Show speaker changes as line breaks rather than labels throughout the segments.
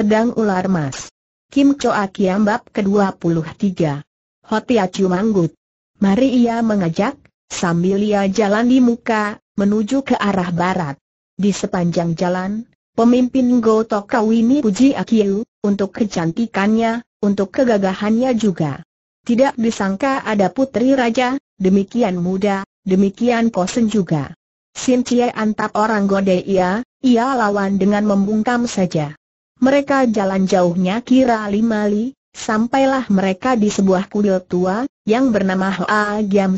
Pedang Ular Mas. Kim Choa Kiam Bab ke-23. Hotia ya Manggut Mari ia mengajak, sambil ia jalan di muka, menuju ke arah barat. Di sepanjang jalan, pemimpin Go Tokau ini puji Akiu, untuk kecantikannya, untuk kegagahannya juga. Tidak disangka ada putri raja, demikian muda, demikian kosen juga. Sin Cie antap orang gode ia, ia lawan dengan membungkam saja. Mereka jalan jauhnya kira lima li, sampailah mereka di sebuah kuil tua, yang bernama Hoa Giam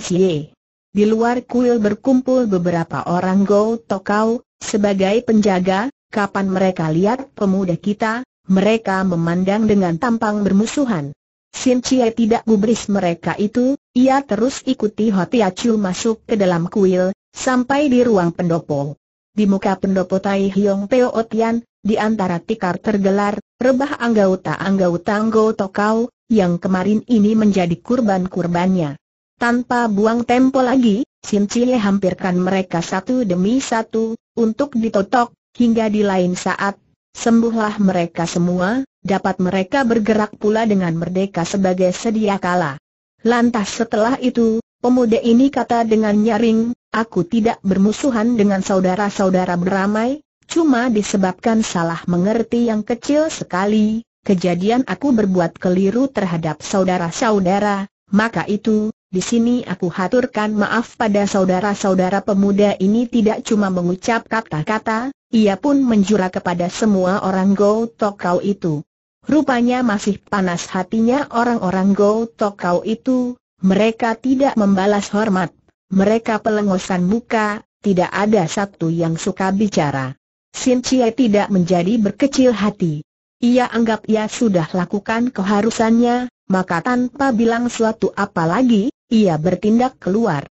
Di luar kuil berkumpul beberapa orang Go Tokau, sebagai penjaga, kapan mereka lihat pemuda kita, mereka memandang dengan tampang bermusuhan. Sin Chie tidak gubris mereka itu, ia terus ikuti Hotia ya Chu masuk ke dalam kuil, sampai di ruang pendopo. Di muka pendopo Tai Hiong Teo Otian, di antara tikar tergelar, rebah anggota-anggota anggota kau, yang kemarin ini menjadi kurban-kurbannya. Tanpa buang tempo lagi, Sin Cie hampirkan mereka satu demi satu, untuk ditotok, hingga di lain saat, sembuhlah mereka semua, dapat mereka bergerak pula dengan merdeka sebagai sedia kala. Lantas setelah itu, pemuda ini kata dengan nyaring, aku tidak bermusuhan dengan saudara-saudara beramai, Cuma disebabkan salah mengerti yang kecil sekali, kejadian aku berbuat keliru terhadap saudara-saudara, maka itu, di sini aku haturkan maaf pada saudara-saudara pemuda ini tidak cuma mengucap kata-kata, ia pun menjura kepada semua orang Go Tokau itu. Rupanya masih panas hatinya orang-orang Go Tokau itu, mereka tidak membalas hormat, mereka pelengosan muka, tidak ada satu yang suka bicara. Sin Chie tidak menjadi berkecil hati. Ia anggap ia sudah lakukan keharusannya, maka tanpa bilang suatu apa lagi, ia bertindak keluar.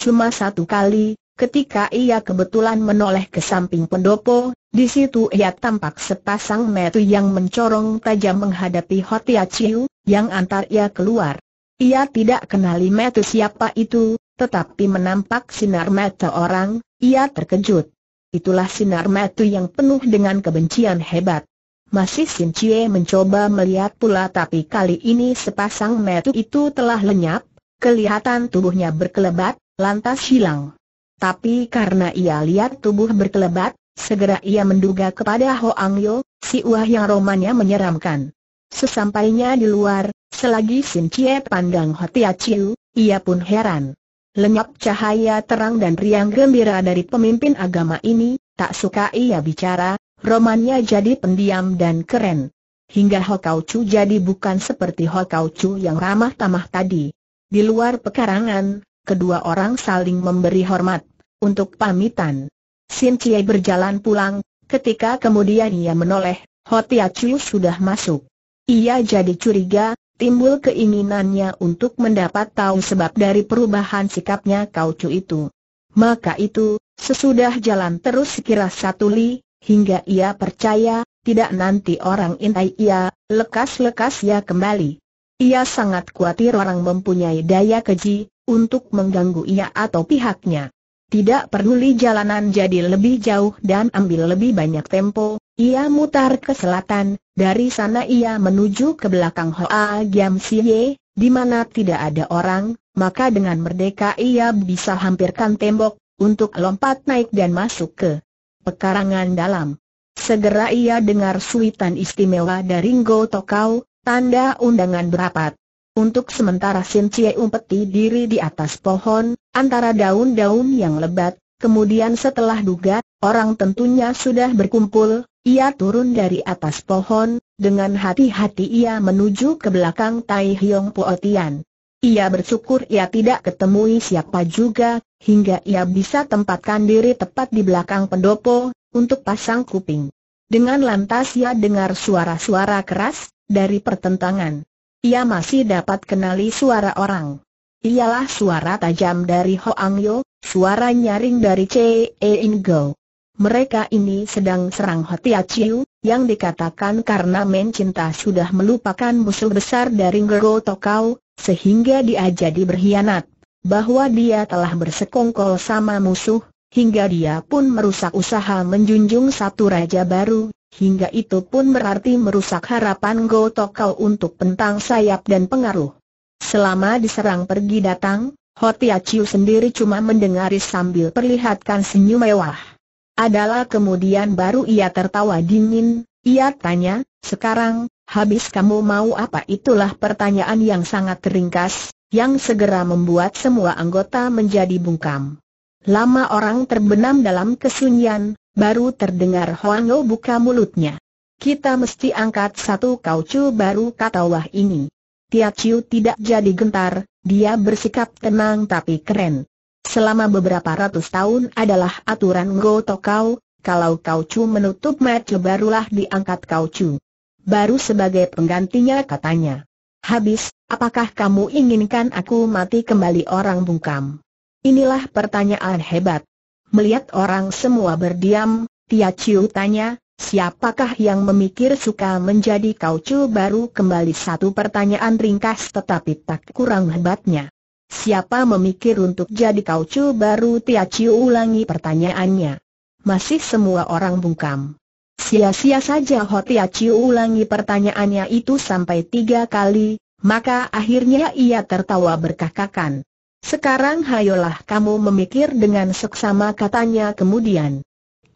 Cuma satu kali, ketika ia kebetulan menoleh ke samping pendopo, di situ ia tampak sepasang metu yang mencorong tajam menghadapi Hotia Chiu, yang antar ia keluar. Ia tidak kenali metu siapa itu, tetapi menampak sinar mata orang, ia terkejut. Itulah sinar mata yang penuh dengan kebencian hebat. Masih Sin Chie mencoba melihat pula tapi kali ini sepasang mata itu telah lenyap, kelihatan tubuhnya berkelebat, lantas hilang. Tapi karena ia lihat tubuh berkelebat, segera ia menduga kepada Hoang Yo, si uah yang romanya menyeramkan. Sesampainya di luar, selagi Sin Chie pandang Hotia Chiu, ia pun heran. Lenyap cahaya terang dan riang gembira dari pemimpin agama ini, tak suka ia bicara, romannya jadi pendiam dan keren. Hingga Hokau Chu jadi bukan seperti Hokau Chu yang ramah tamah tadi. Di luar pekarangan, kedua orang saling memberi hormat, untuk pamitan. Sin Chie berjalan pulang, ketika kemudian ia menoleh, Hotia Chu sudah masuk. Ia jadi curiga, timbul keinginannya untuk mendapat tahu sebab dari perubahan sikapnya Kaucu itu. Maka itu, sesudah jalan terus sekira satu li, hingga ia percaya, tidak nanti orang intai ia, lekas-lekas ia kembali. Ia sangat khawatir orang mempunyai daya keji, untuk mengganggu ia atau pihaknya. Tidak perlu li jalanan jadi lebih jauh dan ambil lebih banyak tempo, ia mutar ke selatan, dari sana ia menuju ke belakang Hoa Giam Siye, di mana tidak ada orang, maka dengan merdeka ia bisa hampirkan tembok, untuk lompat naik dan masuk ke pekarangan dalam. Segera ia dengar suitan istimewa dari Ngo Tokau, tanda undangan berapat. Untuk sementara Sin Cie umpeti diri di atas pohon, antara daun-daun yang lebat, kemudian setelah duga, Orang tentunya sudah berkumpul, ia turun dari atas pohon, dengan hati-hati ia menuju ke belakang Tai Hiong Po Tian. Ia bersyukur ia tidak ketemui siapa juga, hingga ia bisa tempatkan diri tepat di belakang pendopo, untuk pasang kuping. Dengan lantas ia dengar suara-suara keras, dari pertentangan. Ia masih dapat kenali suara orang. Ialah suara tajam dari Hoang Yo, suara nyaring dari Che In mereka ini sedang serang Hotia Chiu, yang dikatakan karena mencinta sudah melupakan musuh besar dari Ngero Tokau, sehingga dia jadi berkhianat. Bahwa dia telah bersekongkol sama musuh, hingga dia pun merusak usaha menjunjung satu raja baru, hingga itu pun berarti merusak harapan Go Tokau untuk pentang sayap dan pengaruh. Selama diserang pergi datang, Hotia Chiu sendiri cuma mendengari sambil perlihatkan senyum mewah. Adalah kemudian baru ia tertawa dingin, ia tanya, sekarang, habis kamu mau apa itulah pertanyaan yang sangat ringkas, yang segera membuat semua anggota menjadi bungkam. Lama orang terbenam dalam kesunyian, baru terdengar Hoango buka mulutnya. Kita mesti angkat satu kaucu baru kata wah ini. Tia Chiu tidak jadi gentar, dia bersikap tenang tapi keren. Selama beberapa ratus tahun adalah aturan Ngo kau. kalau kau kaucu menutup mata barulah diangkat kau kaucu. Baru sebagai penggantinya katanya. Habis, apakah kamu inginkan aku mati kembali orang bungkam? Inilah pertanyaan hebat. Melihat orang semua berdiam, Tia Chiu tanya, Siapakah yang memikir suka menjadi kau kaucu baru kembali satu pertanyaan ringkas tetapi tak kurang hebatnya. Siapa memikir untuk jadi kau baru Tia Ciu ulangi pertanyaannya. Masih semua orang bungkam. Sia-sia saja Ho Tia Ciu ulangi pertanyaannya itu sampai tiga kali, maka akhirnya ia tertawa berkakakan. Sekarang hayolah kamu memikir dengan seksama katanya kemudian.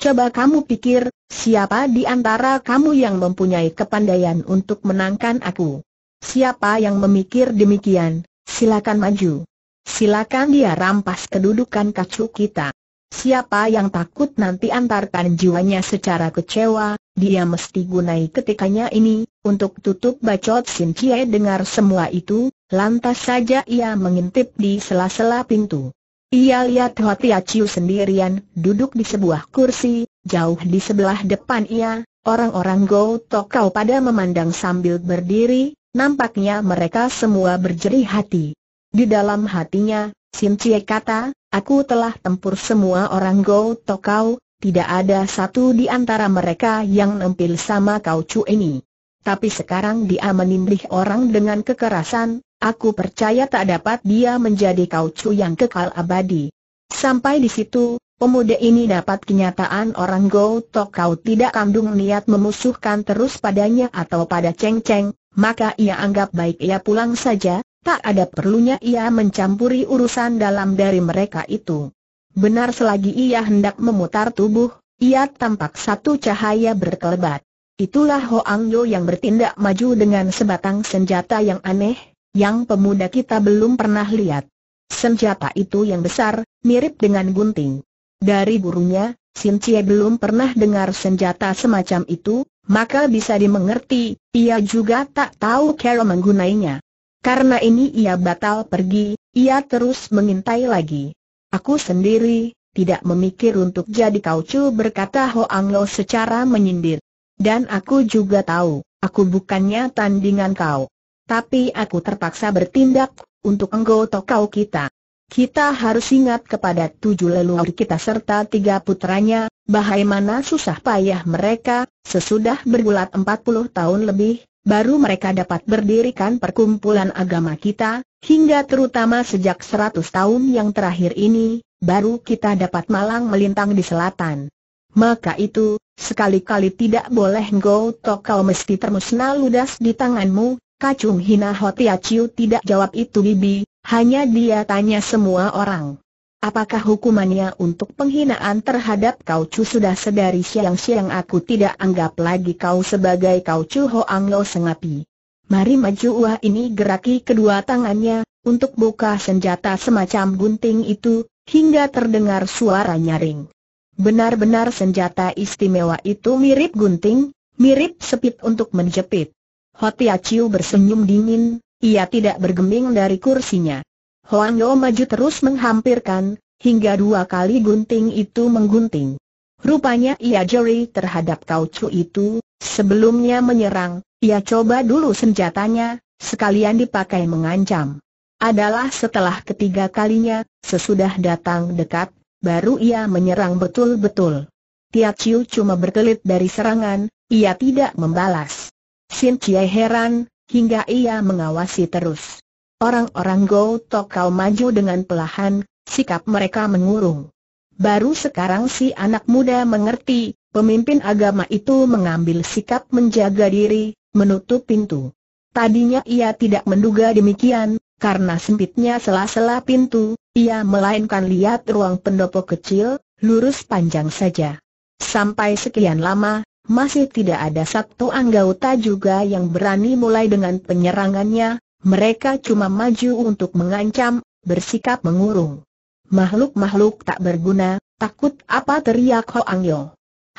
Coba kamu pikir, siapa di antara kamu yang mempunyai kepandaian untuk menangkan aku? Siapa yang memikir demikian? Silakan maju. Silakan dia rampas kedudukan kacu kita. Siapa yang takut nanti antarkan jiwanya secara kecewa, dia mesti gunai ketikanya ini, untuk tutup bacot Sin Cie dengar semua itu, lantas saja ia mengintip di sela-sela pintu. Ia lihat Hoa Tia Chiu sendirian, duduk di sebuah kursi, jauh di sebelah depan ia, orang-orang Go Tokau pada memandang sambil berdiri, Nampaknya mereka semua berjerih hati. Di dalam hatinya, Sim Cie kata, aku telah tempur semua orang Go Tokau, tidak ada satu di antara mereka yang nempil sama kau cu ini. Tapi sekarang dia menindih orang dengan kekerasan, aku percaya tak dapat dia menjadi kau cu yang kekal abadi. Sampai di situ, pemuda ini dapat kenyataan orang Go Tokau tidak kandung niat memusuhkan terus padanya atau pada Cheng Cheng, maka ia anggap baik ia pulang saja, tak ada perlunya ia mencampuri urusan dalam dari mereka itu. Benar selagi ia hendak memutar tubuh, ia tampak satu cahaya berkelebat. Itulah Hoang Yo yang bertindak maju dengan sebatang senjata yang aneh, yang pemuda kita belum pernah lihat. Senjata itu yang besar, mirip dengan gunting. Dari burunya, Sin Cie belum pernah dengar senjata semacam itu, maka bisa dimengerti, ia juga tak tahu cara menggunainya. Karena ini ia batal pergi, ia terus mengintai lagi. Aku sendiri, tidak memikir untuk jadi kaucu berkata Hoang Lo secara menyindir. Dan aku juga tahu, aku bukannya tandingan kau. Tapi aku terpaksa bertindak, untuk enggoto kau kita. Kita harus ingat kepada tujuh leluhur kita serta tiga putranya, Bahai susah payah mereka, sesudah bergulat puluh tahun lebih, baru mereka dapat berdirikan perkumpulan agama kita, hingga terutama sejak seratus tahun yang terakhir ini, baru kita dapat malang melintang di selatan. Maka itu, sekali-kali tidak boleh engkau kau mesti termusnah ludas di tanganmu, kacung hina hotiaciu tidak jawab itu bibi, hanya dia tanya semua orang. Apakah hukumannya untuk penghinaan terhadap kau cu sudah sedari siang-siang aku tidak anggap lagi kau sebagai kau ho ho Lo Sengapi. Mari maju wah ini geraki kedua tangannya, untuk buka senjata semacam gunting itu, hingga terdengar suara nyaring. Benar-benar senjata istimewa itu mirip gunting, mirip sepit untuk menjepit. Hotia Chiu bersenyum dingin, ia tidak bergeming dari kursinya. Huang Yo maju terus menghampirkan, hingga dua kali gunting itu menggunting. Rupanya ia jeri terhadap kaucu itu, sebelumnya menyerang, ia coba dulu senjatanya, sekalian dipakai mengancam. Adalah setelah ketiga kalinya, sesudah datang dekat, baru ia menyerang betul-betul. Tia Chiu cuma berkelit dari serangan, ia tidak membalas. Sin Chie heran, hingga ia mengawasi terus. Orang-orang Go Tokau maju dengan pelahan, sikap mereka mengurung. Baru sekarang si anak muda mengerti, pemimpin agama itu mengambil sikap menjaga diri, menutup pintu. Tadinya ia tidak menduga demikian, karena sempitnya sela-sela pintu, ia melainkan lihat ruang pendopo kecil, lurus panjang saja. Sampai sekian lama, masih tidak ada satu anggota juga yang berani mulai dengan penyerangannya, mereka cuma maju untuk mengancam, bersikap mengurung. Makhluk-makhluk tak berguna, takut apa teriak Hoang Yo.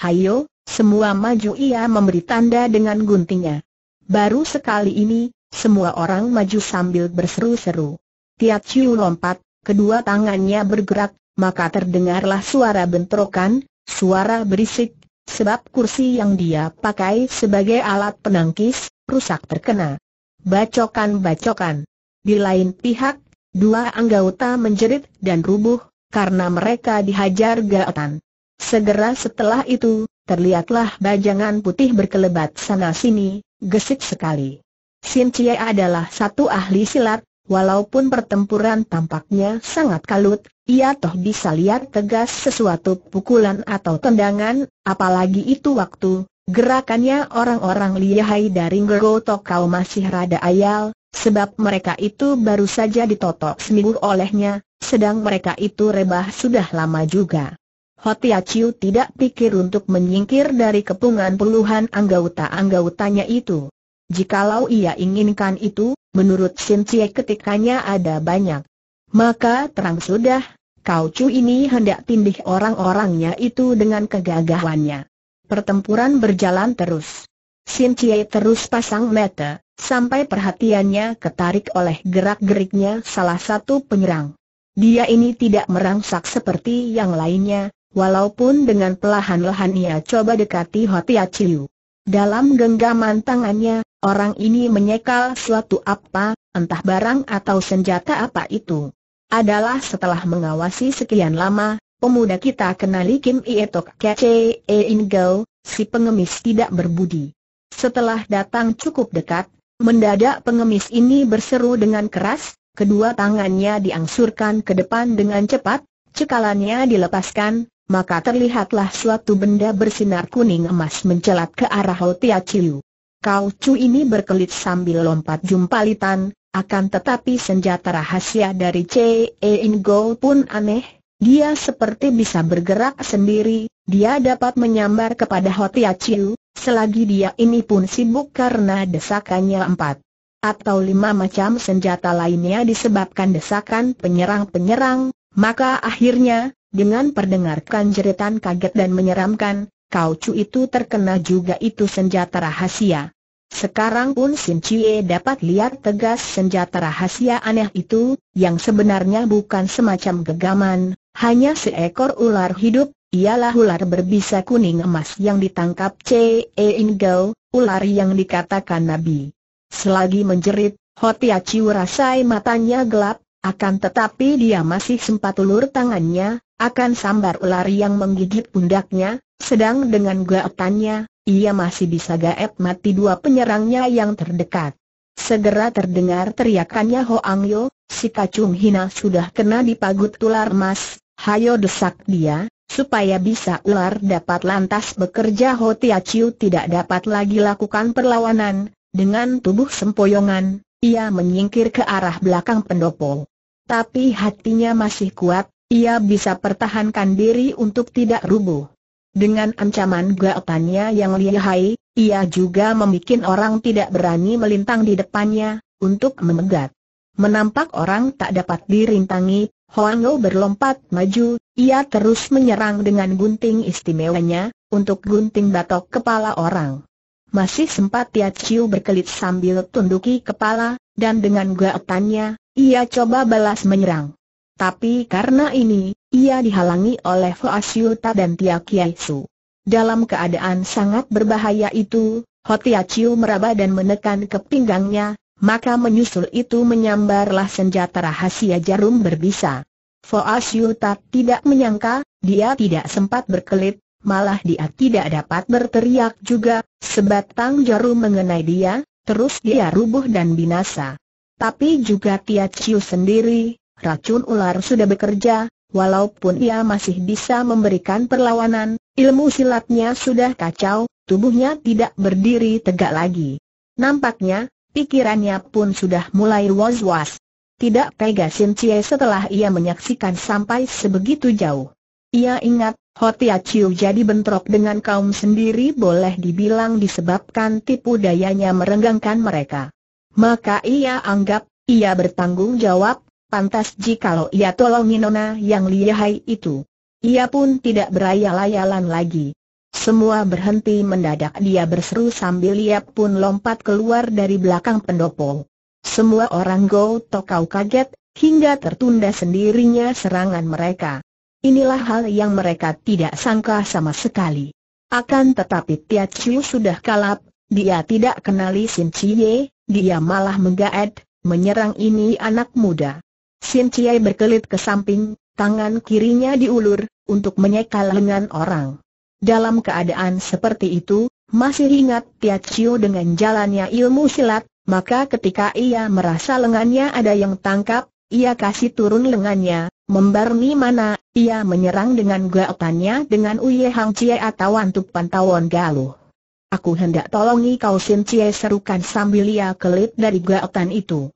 Hayo, semua maju ia memberi tanda dengan guntingnya. Baru sekali ini, semua orang maju sambil berseru-seru. Tiat Chiu lompat, kedua tangannya bergerak, maka terdengarlah suara bentrokan, suara berisik, sebab kursi yang dia pakai sebagai alat penangkis, rusak terkena bacokan-bacokan. Di lain pihak, dua anggota menjerit dan rubuh, karena mereka dihajar gaatan. Segera setelah itu, terlihatlah bajangan putih berkelebat sana-sini, gesit sekali. Sin Cie adalah satu ahli silat, walaupun pertempuran tampaknya sangat kalut, ia toh bisa lihat tegas sesuatu pukulan atau tendangan, apalagi itu waktu Gerakannya orang-orang lihai dari Ngo kau masih rada ayal, sebab mereka itu baru saja ditotok seminggu olehnya, sedang mereka itu rebah sudah lama juga. Hotia Chiu tidak pikir untuk menyingkir dari kepungan puluhan anggota-anggotanya itu. Jikalau ia inginkan itu, menurut Sin Cie ketikanya ada banyak. Maka terang sudah, Kau Chu ini hendak tindih orang-orangnya itu dengan kegagahannya. Pertempuran berjalan terus. Sin Chie terus pasang mata, sampai perhatiannya ketarik oleh gerak-geriknya salah satu penyerang. Dia ini tidak merangsak seperti yang lainnya, walaupun dengan pelahan-lahan ia coba dekati Hotia Chiu. Dalam genggaman tangannya, orang ini menyekal suatu apa, entah barang atau senjata apa itu. Adalah setelah mengawasi sekian lama, pemuda kita kenali Kim Ietok Kece E Ingel, si pengemis tidak berbudi. Setelah datang cukup dekat, mendadak pengemis ini berseru dengan keras, kedua tangannya diangsurkan ke depan dengan cepat, cekalannya dilepaskan, maka terlihatlah suatu benda bersinar kuning emas mencelat ke arah Hotia Ciu. Kau Chu ini berkelit sambil lompat jumpalitan, akan tetapi senjata rahasia dari C.E. Ingo pun aneh, dia seperti bisa bergerak sendiri, dia dapat menyambar kepada Hotia Chiu, selagi dia ini pun sibuk karena desakannya empat atau lima macam senjata lainnya disebabkan desakan penyerang-penyerang, maka akhirnya, dengan perdengarkan jeritan kaget dan menyeramkan, Kau Chu itu terkena juga itu senjata rahasia. Sekarang pun Sin Chie dapat lihat tegas senjata rahasia aneh itu, yang sebenarnya bukan semacam gegaman, hanya seekor ular hidup, ialah ular berbisa kuning emas yang ditangkap C. E. Ingel, ular yang dikatakan Nabi. Selagi menjerit, Hotia Chiu rasai matanya gelap, akan tetapi dia masih sempat ulur tangannya, akan sambar ular yang menggigit pundaknya, sedang dengan gaetannya, ia masih bisa gaet mati dua penyerangnya yang terdekat. Segera terdengar teriakannya Hoang Yo, si kacung hina sudah kena dipagut ular emas. Hayo desak dia, supaya bisa ular dapat lantas bekerja Tia Chiu tidak dapat lagi lakukan perlawanan, dengan tubuh sempoyongan, ia menyingkir ke arah belakang pendopo. Tapi hatinya masih kuat, ia bisa pertahankan diri untuk tidak rubuh. Dengan ancaman gaetannya yang lihai, ia juga membuat orang tidak berani melintang di depannya, untuk memegat. Menampak orang tak dapat dirintangi, Lo berlompat maju, ia terus menyerang dengan gunting istimewanya, untuk gunting batok kepala orang. Masih sempat Tia Chiu berkelit sambil tunduki kepala, dan dengan gaetannya, ia coba balas menyerang. Tapi karena ini, ia dihalangi oleh Foas Ta dan Tia Kiai Su. Dalam keadaan sangat berbahaya itu, Tia Chiu meraba dan menekan ke pinggangnya, maka menyusul itu menyambarlah senjata rahasia jarum berbisa. Foas Yutat tidak menyangka, dia tidak sempat berkelit, malah dia tidak dapat berteriak juga, sebatang jarum mengenai dia, terus dia rubuh dan binasa. Tapi juga Tia Chiu sendiri, racun ular sudah bekerja, walaupun ia masih bisa memberikan perlawanan, ilmu silatnya sudah kacau, tubuhnya tidak berdiri tegak lagi. Nampaknya, Pikirannya pun sudah mulai was-was. Tidak tega Sin Cie setelah ia menyaksikan sampai sebegitu jauh. Ia ingat, Hotia Chiu jadi bentrok dengan kaum sendiri boleh dibilang disebabkan tipu dayanya merenggangkan mereka. Maka ia anggap, ia bertanggung jawab, pantas jikalau ia tolongi nona yang lihai itu. Ia pun tidak berayal-ayalan lagi. Semua berhenti mendadak dia berseru sambil ia pun lompat keluar dari belakang pendopo. Semua orang Go Tokau kaget, hingga tertunda sendirinya serangan mereka. Inilah hal yang mereka tidak sangka sama sekali. Akan tetapi Tia Chiu sudah kalap, dia tidak kenali Sin Chie, dia malah menggaet, menyerang ini anak muda. Sin Chie berkelit ke samping, tangan kirinya diulur, untuk menyeka lengan orang. Dalam keadaan seperti itu, masih ingat Tia Chiu dengan jalannya ilmu silat, maka ketika ia merasa lengannya ada yang tangkap, ia kasih turun lengannya, membarni mana, ia menyerang dengan gaotannya dengan Uye Hang Cie atau Antuk Pantawon Galuh. Aku hendak tolongi kau Sin Chie serukan sambil ia kelip dari gaotan itu.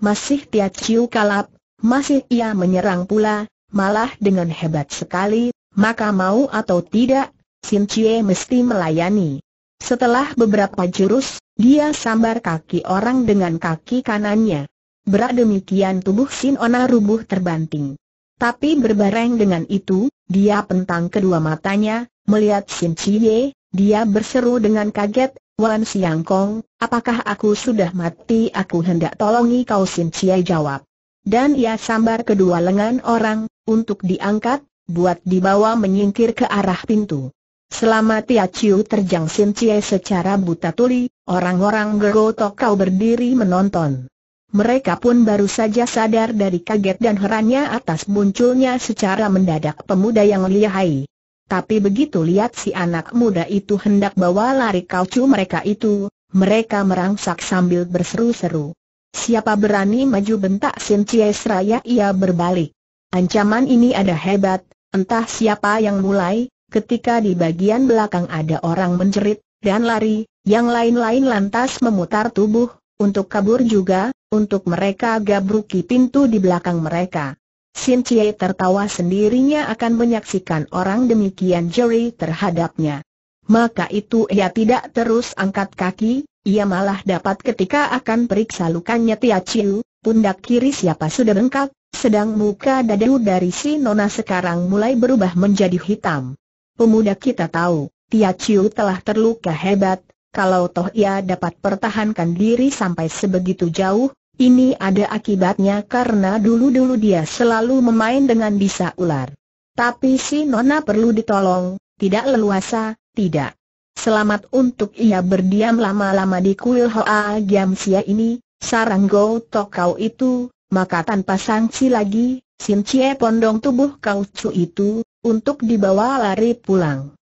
Masih Tia Chiu kalap, masih ia menyerang pula, malah dengan hebat sekali, maka mau atau tidak, Sin Chie mesti melayani. Setelah beberapa jurus, dia sambar kaki orang dengan kaki kanannya. Berat demikian tubuh Sin Ona rubuh terbanting. Tapi berbareng dengan itu, dia pentang kedua matanya, melihat Sin Chie, dia berseru dengan kaget, Wan Siang Kong, apakah aku sudah mati? Aku hendak tolongi kau Sin Chie jawab. Dan ia sambar kedua lengan orang, untuk diangkat, buat dibawa menyingkir ke arah pintu. Selama Tia Chiu terjang Sin Cie secara buta tuli, orang-orang Gegotok kau berdiri menonton. Mereka pun baru saja sadar dari kaget dan herannya atas munculnya secara mendadak pemuda yang lihai. Tapi begitu lihat si anak muda itu hendak bawa lari kaucu mereka itu, mereka merangsak sambil berseru-seru. Siapa berani maju bentak Sin Cie seraya ia berbalik. Ancaman ini ada hebat, entah siapa yang mulai, ketika di bagian belakang ada orang menjerit, dan lari, yang lain-lain lantas memutar tubuh, untuk kabur juga, untuk mereka gabruki pintu di belakang mereka. Sin Chie tertawa sendirinya akan menyaksikan orang demikian jeri terhadapnya. Maka itu ia tidak terus angkat kaki, ia malah dapat ketika akan periksa lukanya Tia Chiu, pundak kiri siapa sudah bengkak, sedang muka dadu dari si Nona sekarang mulai berubah menjadi hitam pemuda kita tahu, Tia Chiu telah terluka hebat, kalau toh ia dapat pertahankan diri sampai sebegitu jauh, ini ada akibatnya karena dulu-dulu dia selalu memain dengan bisa ular. Tapi si Nona perlu ditolong, tidak leluasa, tidak. Selamat untuk ia berdiam lama-lama di kuil Hoa Giamsia ini, sarang Go Tokau itu, maka tanpa sangsi lagi, Sin Cie Pondong tubuh kau cu itu, untuk dibawa lari pulang.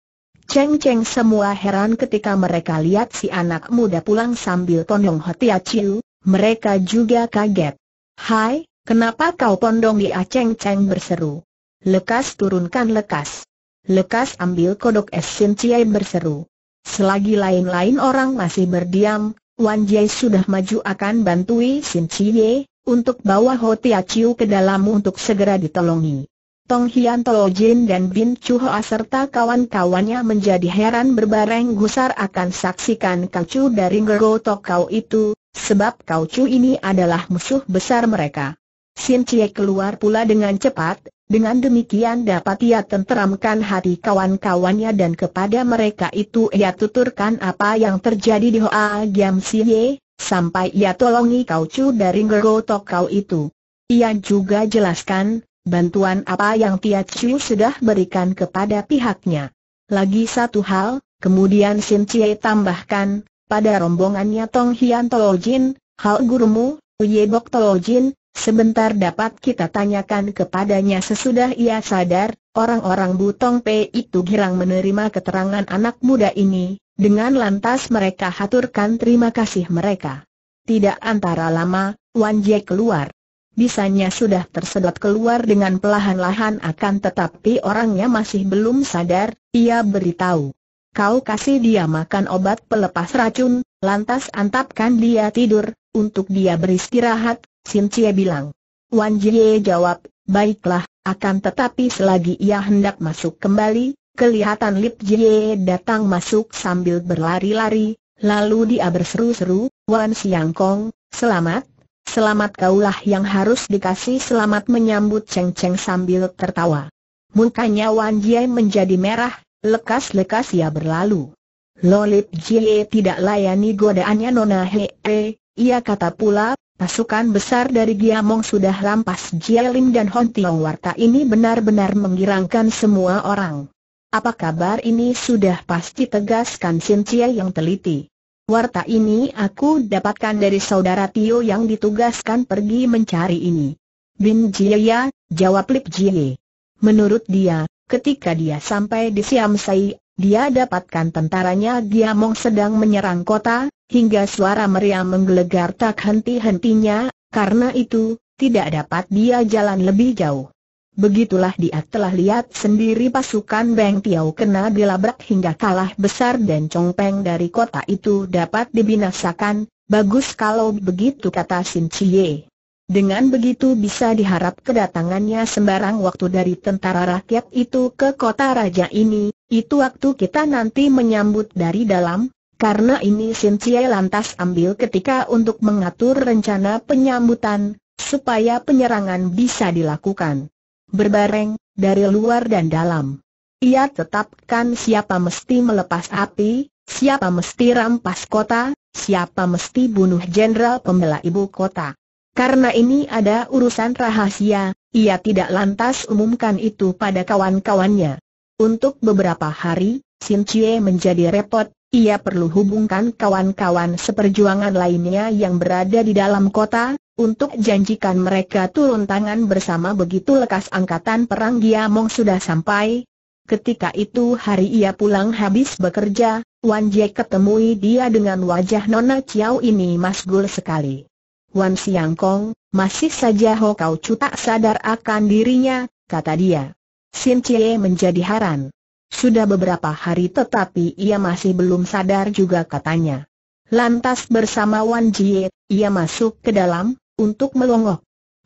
Ceng-ceng semua heran ketika mereka lihat si anak muda pulang sambil pondong Hotia Chiu, mereka juga kaget. Hai, kenapa kau pondong dia ceng-ceng berseru. Lekas turunkan lekas. Lekas ambil kodok es Sin Ciai berseru. Selagi lain-lain orang masih berdiam, Wan Jai sudah maju akan bantui Sin Ciai untuk bawa Hotia Chiu ke dalam untuk segera ditolongi. Tong Hian Jin dan Bin Chu Hoa serta kawan-kawannya menjadi heran berbareng gusar akan saksikan kau Chu dari Ngero Kau itu, sebab kau Chu ini adalah musuh besar mereka. Sin Cie keluar pula dengan cepat, dengan demikian dapat ia tenteramkan hati kawan-kawannya dan kepada mereka itu ia tuturkan apa yang terjadi di Hoa Giam Siye, sampai ia tolongi kau Chu dari Ngero Kau itu. Ia juga jelaskan, bantuan apa yang Tia Chiu sudah berikan kepada pihaknya. Lagi satu hal, kemudian Sin Chie tambahkan, pada rombongannya Tong Hian Jin, hal gurumu, Bok Tolo Jin, sebentar dapat kita tanyakan kepadanya sesudah ia sadar, orang-orang Butong P itu girang menerima keterangan anak muda ini, dengan lantas mereka haturkan terima kasih mereka. Tidak antara lama, Wan Jie keluar bisanya sudah tersedot keluar dengan pelahan-lahan akan tetapi orangnya masih belum sadar, ia beritahu. Kau kasih dia makan obat pelepas racun, lantas antapkan dia tidur, untuk dia beristirahat, Sin Cie bilang. Wan Jie jawab, baiklah, akan tetapi selagi ia hendak masuk kembali, kelihatan Lip Jie datang masuk sambil berlari-lari, lalu dia berseru-seru, Wan Siang Kong, selamat, Selamat kaulah yang harus dikasih selamat menyambut Cheng Cheng sambil tertawa. Mukanya Wan Jie menjadi merah, lekas-lekas ia berlalu. Lolip Jie tidak layani godaannya Nona He -he. ia kata pula, pasukan besar dari Giamong sudah rampas Jie Lim dan Hon Tiong Warta ini benar-benar menggirangkan semua orang. Apa kabar ini sudah pasti tegaskan Sin Chie yang teliti. Warta ini aku dapatkan dari saudara Tio yang ditugaskan pergi mencari ini. Bin Jia, jawab Lip Jie. Menurut dia, ketika dia sampai di Siam Sai, dia dapatkan tentaranya Giamong sedang menyerang kota, hingga suara meriam menggelegar tak henti-hentinya, karena itu, tidak dapat dia jalan lebih jauh. Begitulah dia telah lihat sendiri pasukan Beng Tiau kena dilabrak hingga kalah besar dan peng dari kota itu dapat dibinasakan, bagus kalau begitu kata Sin Chie. Dengan begitu bisa diharap kedatangannya sembarang waktu dari tentara rakyat itu ke kota raja ini, itu waktu kita nanti menyambut dari dalam, karena ini Sin Chie lantas ambil ketika untuk mengatur rencana penyambutan, supaya penyerangan bisa dilakukan berbareng, dari luar dan dalam. Ia tetapkan siapa mesti melepas api, siapa mesti rampas kota, siapa mesti bunuh jenderal pembela ibu kota. Karena ini ada urusan rahasia, ia tidak lantas umumkan itu pada kawan-kawannya. Untuk beberapa hari, Sin Chie menjadi repot, ia perlu hubungkan kawan-kawan seperjuangan lainnya yang berada di dalam kota, untuk janjikan mereka turun tangan bersama begitu lekas angkatan perang Giamong sudah sampai. Ketika itu hari ia pulang habis bekerja, Wan Jie ketemui dia dengan wajah Nona Chiao ini masgul sekali. Wan Siang Kong, masih saja Ho Kau Chu tak sadar akan dirinya, kata dia. Sin Chie menjadi haran. Sudah beberapa hari tetapi ia masih belum sadar juga katanya. Lantas bersama Wan Jie, ia masuk ke dalam, untuk Hotia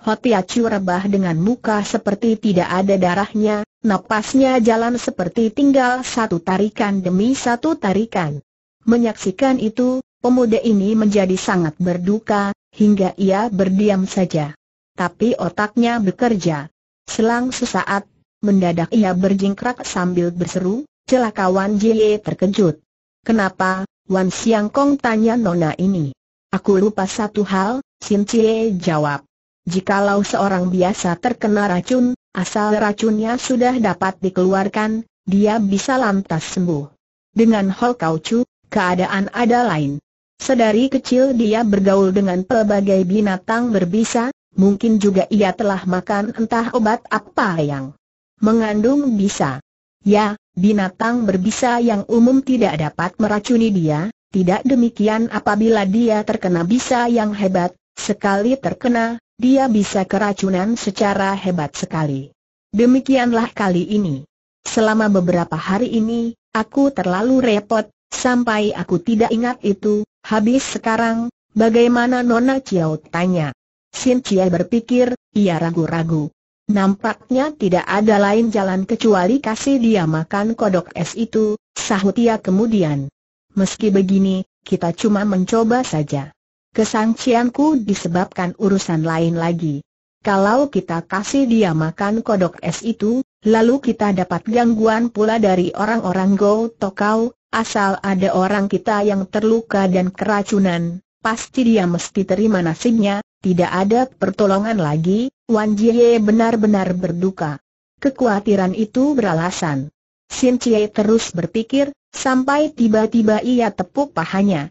Hotiacu rebah dengan muka seperti tidak ada darahnya, napasnya jalan seperti tinggal satu tarikan demi satu tarikan. Menyaksikan itu, pemuda ini menjadi sangat berduka, hingga ia berdiam saja. Tapi otaknya bekerja. Selang sesaat, mendadak ia berjingkrak sambil berseru, celaka Wan Jie terkejut. Kenapa, Wan Siang Kong tanya nona ini? Aku lupa satu hal, Sin Cie jawab. Jikalau seorang biasa terkena racun, asal racunnya sudah dapat dikeluarkan, dia bisa lantas sembuh. Dengan Hol Kau Chu, keadaan ada lain. Sedari kecil dia bergaul dengan pelbagai binatang berbisa, mungkin juga ia telah makan entah obat apa yang mengandung bisa. Ya, binatang berbisa yang umum tidak dapat meracuni dia, tidak demikian apabila dia terkena bisa yang hebat, Sekali terkena, dia bisa keracunan secara hebat sekali. Demikianlah kali ini. Selama beberapa hari ini, aku terlalu repot, sampai aku tidak ingat itu, habis sekarang, bagaimana Nona Chiao tanya. Sin Chia berpikir, ia ragu-ragu. Nampaknya tidak ada lain jalan kecuali kasih dia makan kodok es itu, sahut ia kemudian. Meski begini, kita cuma mencoba saja. Kesangcianku disebabkan urusan lain lagi. Kalau kita kasih dia makan kodok es itu, lalu kita dapat gangguan pula dari orang-orang Go Tokau, asal ada orang kita yang terluka dan keracunan, pasti dia mesti terima nasibnya, tidak ada pertolongan lagi, Wan Jie benar-benar berduka. Kekuatiran itu beralasan. Sin Chie terus berpikir, sampai tiba-tiba ia tepuk pahanya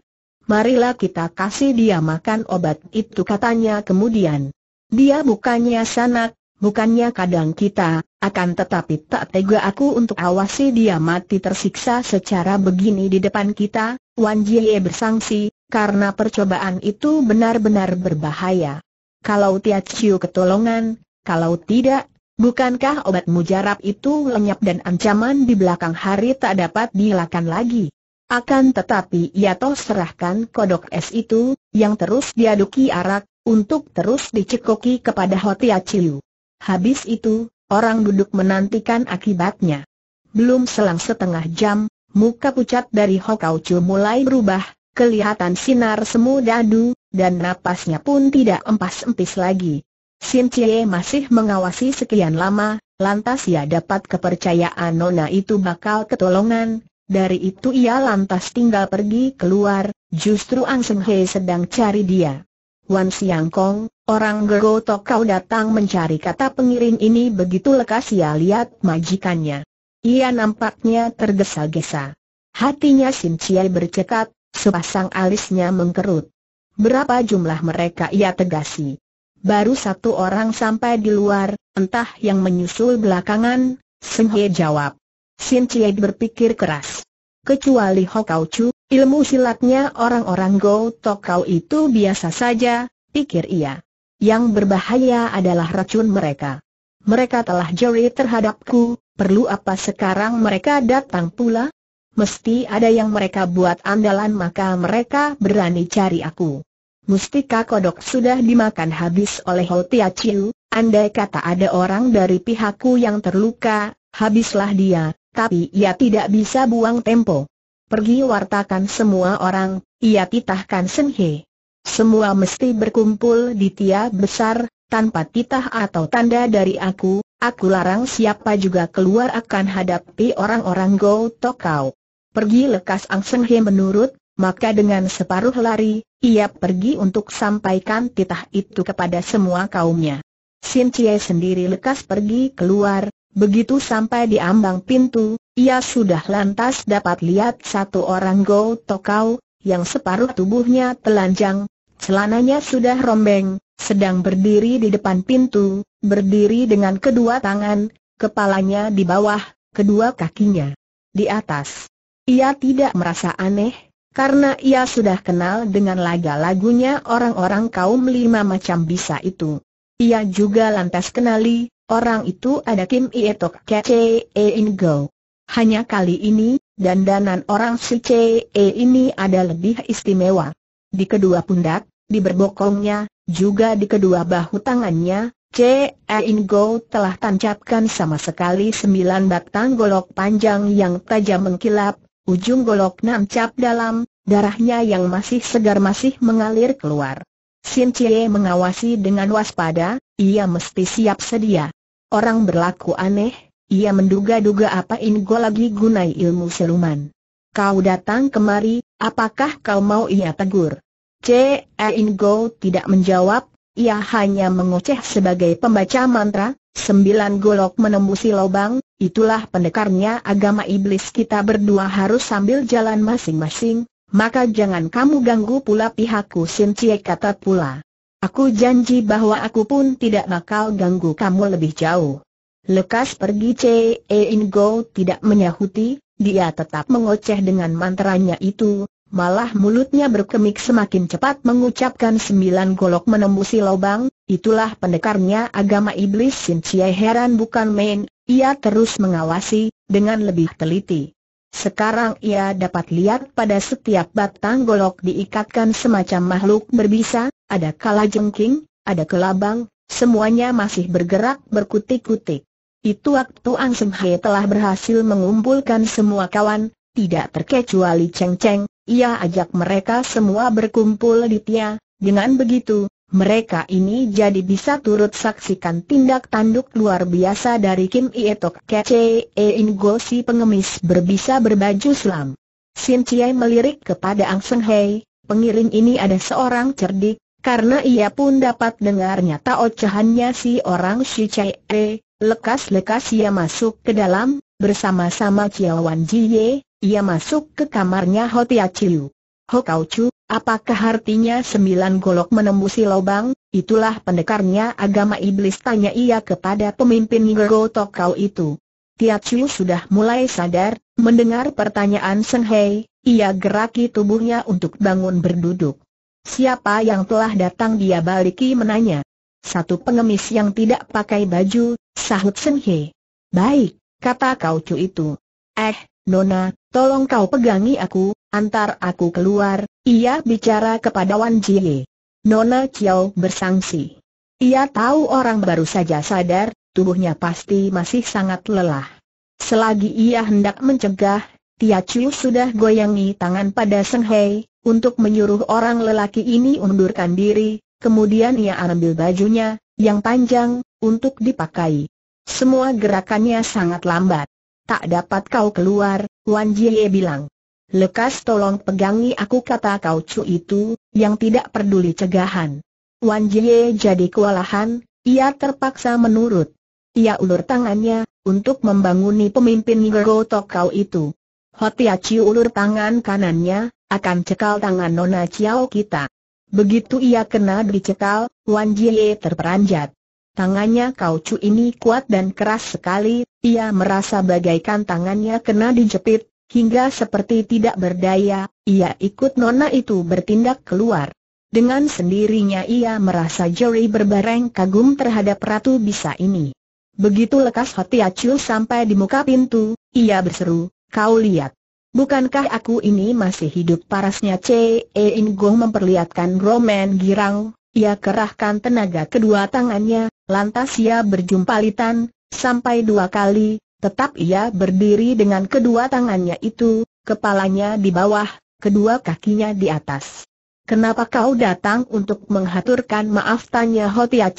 marilah kita kasih dia makan obat itu katanya kemudian. Dia bukannya sanak, bukannya kadang kita, akan tetapi tak tega aku untuk awasi dia mati tersiksa secara begini di depan kita, Wan Jie bersangsi, karena percobaan itu benar-benar berbahaya. Kalau Tia Chiu ketolongan, kalau tidak, bukankah obat mujarab itu lenyap dan ancaman di belakang hari tak dapat dilakukan lagi? Akan tetapi ia toh serahkan kodok es itu, yang terus diaduki arak, untuk terus dicekoki kepada Hotia Chiu. Habis itu, orang duduk menantikan akibatnya. Belum selang setengah jam, muka pucat dari Hokau Chiu mulai berubah, kelihatan sinar semu dadu, dan napasnya pun tidak empas-empis lagi. Sin Chie masih mengawasi sekian lama, lantas ia dapat kepercayaan Nona itu bakal ketolongan, dari itu ia lantas tinggal pergi keluar, justru Ang Seng He sedang cari dia. Wan Siang Kong, orang gerotok kau datang mencari kata pengiring ini begitu lekas ia lihat majikannya. Ia nampaknya tergesa-gesa. Hatinya Sim Chiai bercekat, sepasang alisnya mengkerut. Berapa jumlah mereka ia tegasi. Baru satu orang sampai di luar, entah yang menyusul belakangan, Seng He jawab. Sin Chie berpikir keras. Kecuali Hokau Chu, ilmu silatnya orang-orang Go Tokau itu biasa saja, pikir ia. Yang berbahaya adalah racun mereka. Mereka telah jeri terhadapku, perlu apa sekarang mereka datang pula? Mesti ada yang mereka buat andalan maka mereka berani cari aku. Mustika kodok sudah dimakan habis oleh Ho Tia Chiu, andai kata ada orang dari pihakku yang terluka, habislah dia, tapi ia tidak bisa buang tempo. Pergi wartakan semua orang, ia titahkan Senhe. Semua mesti berkumpul di tia besar, tanpa titah atau tanda dari aku, aku larang siapa juga keluar akan hadapi orang-orang Go Tokau. Pergi lekas Ang Senhe menurut, maka dengan separuh lari, ia pergi untuk sampaikan titah itu kepada semua kaumnya. Sin Chie sendiri lekas pergi keluar, Begitu sampai di ambang pintu, ia sudah lantas dapat lihat satu orang Go Tokau, yang separuh tubuhnya telanjang, celananya sudah rombeng, sedang berdiri di depan pintu, berdiri dengan kedua tangan, kepalanya di bawah, kedua kakinya di atas. Ia tidak merasa aneh, karena ia sudah kenal dengan laga-lagunya orang-orang kaum lima macam bisa itu. Ia juga lantas kenali, Orang itu ada Kim Ietok Kece In Go. Hanya kali ini, dandanan orang si e ini ada lebih istimewa. Di kedua pundak, di berbokongnya, juga di kedua bahu tangannya, C. Go telah tancapkan sama sekali sembilan batang golok panjang yang tajam mengkilap, ujung golok nancap dalam, darahnya yang masih segar masih mengalir keluar. Sin Cie mengawasi dengan waspada, ia mesti siap sedia. Orang berlaku aneh, ia menduga-duga apa Ingo lagi gunai ilmu siluman. Kau datang kemari, apakah kau mau ia tegur? C. Ingo tidak menjawab, ia hanya mengoceh sebagai pembaca mantra, sembilan golok menembusi lubang, itulah pendekarnya agama iblis kita berdua harus sambil jalan masing-masing, maka jangan kamu ganggu pula pihakku Sin Cie kata pula. Aku janji bahwa aku pun tidak bakal ganggu kamu lebih jauh. Lekas pergi Chee Go tidak menyahuti, dia tetap mengoceh dengan mantranya itu, malah mulutnya berkemik semakin cepat mengucapkan sembilan golok menembusi lubang, itulah pendekarnya agama iblis Sin Chie heran bukan main, ia terus mengawasi, dengan lebih teliti. Sekarang ia dapat lihat pada setiap batang golok diikatkan semacam makhluk berbisa, ada kala kalajengking, ada kelabang, semuanya masih bergerak berkutik-kutik. Itu waktu Ang Sem telah berhasil mengumpulkan semua kawan, tidak terkecuali Cheng Cheng, ia ajak mereka semua berkumpul di Tia, dengan begitu, mereka ini jadi bisa turut saksikan tindak tanduk luar biasa dari Kim Ietok Kece e Go si pengemis berbisa berbaju selam. Sin Chiai melirik kepada Ang Seng Hei, pengiring ini ada seorang cerdik, karena ia pun dapat dengar nyata ocehannya si orang si E, lekas-lekas ia masuk ke dalam, bersama-sama Ji Ye, ia masuk ke kamarnya Tia Chiu. Kau Chu, apakah artinya sembilan golok menembusi lubang? Itulah pendekarnya agama iblis tanya ia kepada pemimpin Ngero Tokau itu. Chiu sudah mulai sadar, mendengar pertanyaan Seng Hei, ia geraki tubuhnya untuk bangun berduduk. Siapa yang telah datang dia baliki menanya. Satu pengemis yang tidak pakai baju, sahut Sen He. Baik, kata kau cu itu. Eh, Nona, tolong kau pegangi aku, antar aku keluar, ia bicara kepada Wan Jie. Nona Chiao bersangsi. Ia tahu orang baru saja sadar, tubuhnya pasti masih sangat lelah. Selagi ia hendak mencegah, Tia Chiu sudah goyangi tangan pada Seng Hei, untuk menyuruh orang lelaki ini undurkan diri, kemudian ia ambil bajunya, yang panjang, untuk dipakai. Semua gerakannya sangat lambat. Tak dapat kau keluar, Wan Jie bilang. Lekas tolong pegangi aku kata kau cu itu, yang tidak peduli cegahan. Wan Jie jadi kewalahan, ia terpaksa menurut. Ia ulur tangannya, untuk membanguni pemimpin to kau itu. Hotia aci ulur tangan kanannya, akan cekal tangan Nona Chiao kita. Begitu ia kena dicekal, Wan Jie terperanjat. Tangannya kau kaucu ini kuat dan keras sekali, ia merasa bagaikan tangannya kena dijepit, hingga seperti tidak berdaya, ia ikut Nona itu bertindak keluar. Dengan sendirinya ia merasa jeri berbareng kagum terhadap Ratu Bisa ini. Begitu lekas hati Acu sampai di muka pintu, ia berseru, kau lihat. Bukankah aku ini masih hidup parasnya C.E. E. memperlihatkan Roman girang, ia kerahkan tenaga kedua tangannya, lantas ia berjumpa litan, sampai dua kali, tetap ia berdiri dengan kedua tangannya itu, kepalanya di bawah, kedua kakinya di atas. Kenapa kau datang untuk menghaturkan maaf tanya Hotia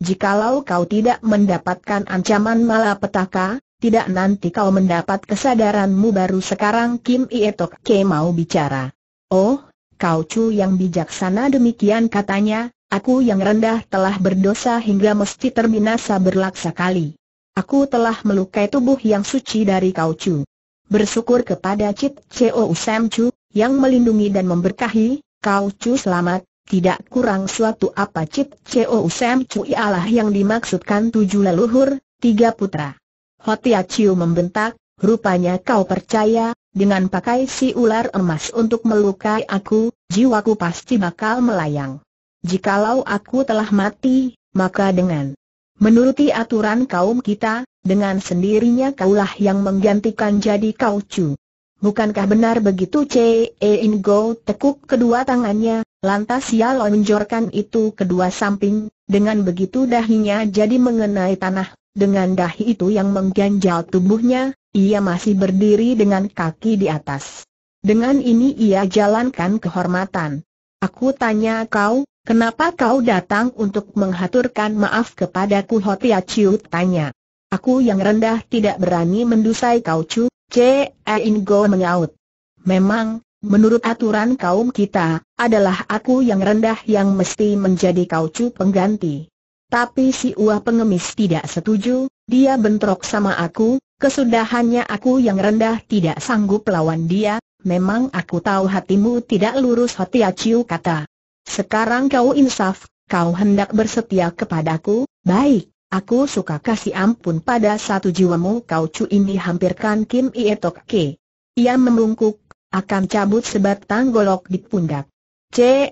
Jikalau kau tidak mendapatkan ancaman malapetaka, tidak nanti kau mendapat kesadaranmu baru sekarang Kim Ietok Ke mau bicara. Oh, kau cu yang bijaksana demikian katanya, aku yang rendah telah berdosa hingga mesti terbinasa berlaksa kali. Aku telah melukai tubuh yang suci dari kau cu. Bersyukur kepada Cip Co Sam Chu, yang melindungi dan memberkahi, kau cu selamat, tidak kurang suatu apa Cip Co Sam Cu ialah yang dimaksudkan tujuh leluhur, tiga putra. Hotia Chiu membentak, rupanya kau percaya, dengan pakai si ular emas untuk melukai aku, jiwaku pasti bakal melayang. Jikalau aku telah mati, maka dengan menuruti aturan kaum kita, dengan sendirinya kaulah yang menggantikan jadi kau cu. Bukankah benar begitu C. E. Ingo tekuk kedua tangannya, lantas ia lonjorkan itu kedua samping, dengan begitu dahinya jadi mengenai tanah dengan dahi itu yang mengganjal tubuhnya, ia masih berdiri dengan kaki di atas. Dengan ini ia jalankan kehormatan. Aku tanya kau, kenapa kau datang untuk menghaturkan maaf kepadaku Hotia Chiu tanya. Aku yang rendah tidak berani mendusai kau Chu, C. Ain Ingo menyaut. Memang, menurut aturan kaum kita, adalah aku yang rendah yang mesti menjadi kau Chu pengganti. Tapi si uah pengemis tidak setuju, dia bentrok sama aku, kesudahannya aku yang rendah tidak sanggup lawan dia, memang aku tahu hatimu tidak lurus hati aciu kata. Sekarang kau insaf, kau hendak bersetia kepadaku, baik, aku suka kasih ampun pada satu jiwamu kau cu ini hampirkan Kim Ietok Ke. Ia membungkuk, akan cabut sebatang golok di pundak. C.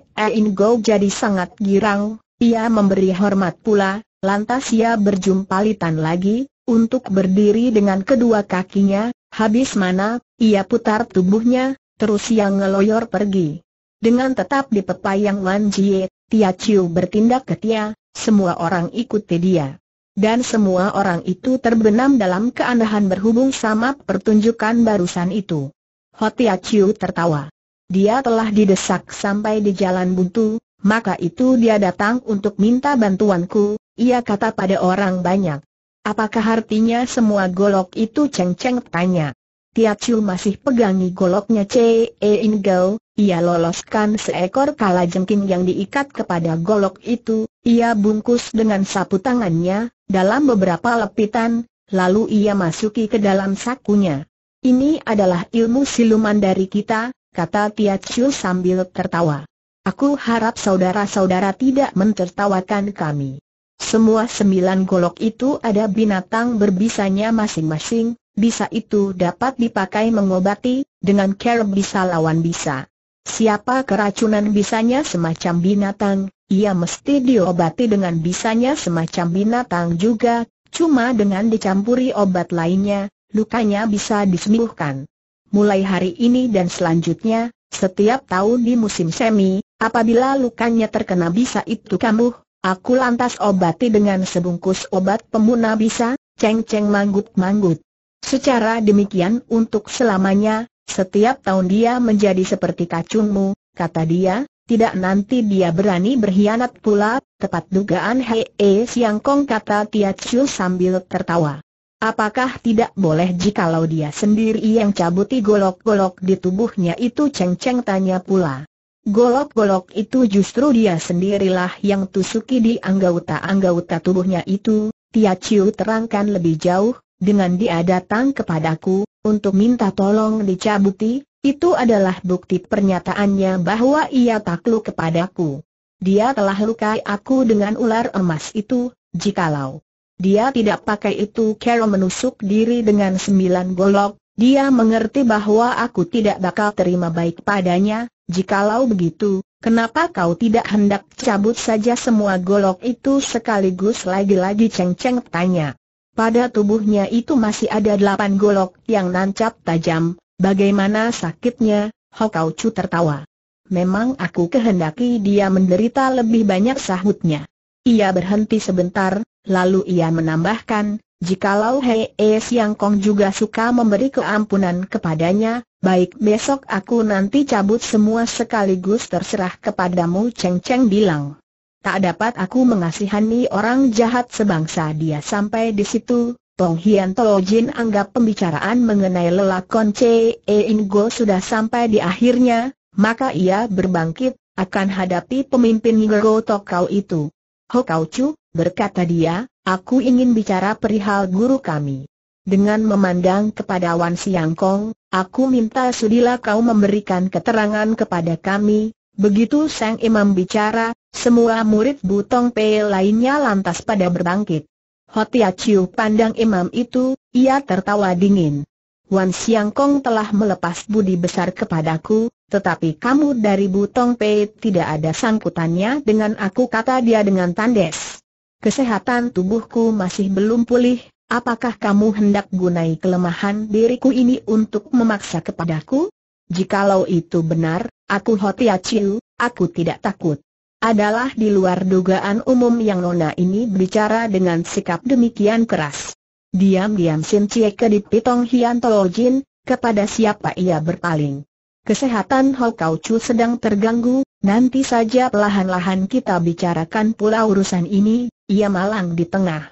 Go jadi sangat girang, ia memberi hormat pula, lantas ia berjumpa Litan lagi, untuk berdiri dengan kedua kakinya, habis mana, ia putar tubuhnya, terus ia ngeloyor pergi. Dengan tetap di pepayang Wan Jie, Tia Chiu bertindak ketia, semua orang ikuti dia. Dan semua orang itu terbenam dalam keanehan berhubung sama pertunjukan barusan itu. Hotiachiu tertawa. Dia telah didesak sampai di jalan buntu, maka itu dia datang untuk minta bantuanku, ia kata pada orang banyak. Apakah artinya semua golok itu ceng-ceng tanya. Tiacu masih pegangi goloknya C.E. Eh, Ingel, ia loloskan seekor kalajengking yang diikat kepada golok itu, ia bungkus dengan sapu tangannya, dalam beberapa lepitan, lalu ia masuki ke dalam sakunya. Ini adalah ilmu siluman dari kita, kata Tiacu sambil tertawa. Aku harap saudara-saudara tidak mentertawakan kami. Semua sembilan golok itu ada binatang berbisanya masing-masing, bisa itu dapat dipakai mengobati, dengan care bisa lawan bisa. Siapa keracunan bisanya semacam binatang, ia mesti diobati dengan bisanya semacam binatang juga, cuma dengan dicampuri obat lainnya, lukanya bisa disembuhkan. Mulai hari ini dan selanjutnya, setiap tahun di musim semi, Apabila lukanya terkena bisa itu kamu, aku lantas obati dengan sebungkus obat pemuna bisa, ceng-ceng manggut-manggut. Secara demikian untuk selamanya, setiap tahun dia menjadi seperti kacungmu, kata dia, tidak nanti dia berani berkhianat pula, tepat dugaan Hei e Siang Kong kata Tia Chiu sambil tertawa. Apakah tidak boleh jikalau dia sendiri yang cabuti golok-golok di tubuhnya itu ceng-ceng tanya pula. Golok-golok itu justru dia sendirilah yang tusuki di anggota-anggota tubuhnya itu, Tia Chiu terangkan lebih jauh, dengan dia datang kepadaku, untuk minta tolong dicabuti, itu adalah bukti pernyataannya bahwa ia takluk kepadaku. Dia telah lukai aku dengan ular emas itu, jikalau dia tidak pakai itu Carol menusuk diri dengan sembilan golok, dia mengerti bahwa aku tidak bakal terima baik padanya, jikalau begitu, kenapa kau tidak hendak cabut saja semua golok itu sekaligus lagi-lagi ceng-ceng tanya. Pada tubuhnya itu masih ada delapan golok yang nancap tajam, bagaimana sakitnya, Kau Chu tertawa. Memang aku kehendaki dia menderita lebih banyak sahutnya. Ia berhenti sebentar, lalu ia menambahkan, Jikalau Hei Siang Kong juga suka memberi keampunan kepadanya, baik besok aku nanti cabut semua sekaligus terserah kepadamu Cheng Cheng bilang. Tak dapat aku mengasihani orang jahat sebangsa dia sampai di situ, Tong Hian Tuo Jin anggap pembicaraan mengenai lelakon Che In Go sudah sampai di akhirnya, maka ia berbangkit, akan hadapi pemimpin Gero Tokau itu. Ho Kau Chu, berkata dia, Aku ingin bicara perihal guru kami. Dengan memandang kepada Wan Siang Kong, aku minta sudilah kau memberikan keterangan kepada kami. Begitu Sang Imam bicara, semua murid Butong Pei lainnya lantas pada berbangkit. Hotia ya Chiu pandang Imam itu, ia tertawa dingin. Wan Siang Kong telah melepas budi besar kepadaku, tetapi kamu dari Butong Pei tidak ada sangkutannya dengan aku kata dia dengan tandes. Kesehatan tubuhku masih belum pulih, apakah kamu hendak gunai kelemahan diriku ini untuk memaksa kepadaku? Jikalau itu benar, aku Hotia Chiu, aku tidak takut. Adalah di luar dugaan umum yang Nona ini berbicara dengan sikap demikian keras. Diam-diam Sin Cie di Pitong Hian Jin, kepada siapa ia berpaling. Kesehatan Hokau Chu sedang terganggu, Nanti saja pelahan lahan kita bicarakan pula urusan ini, ia malang di tengah.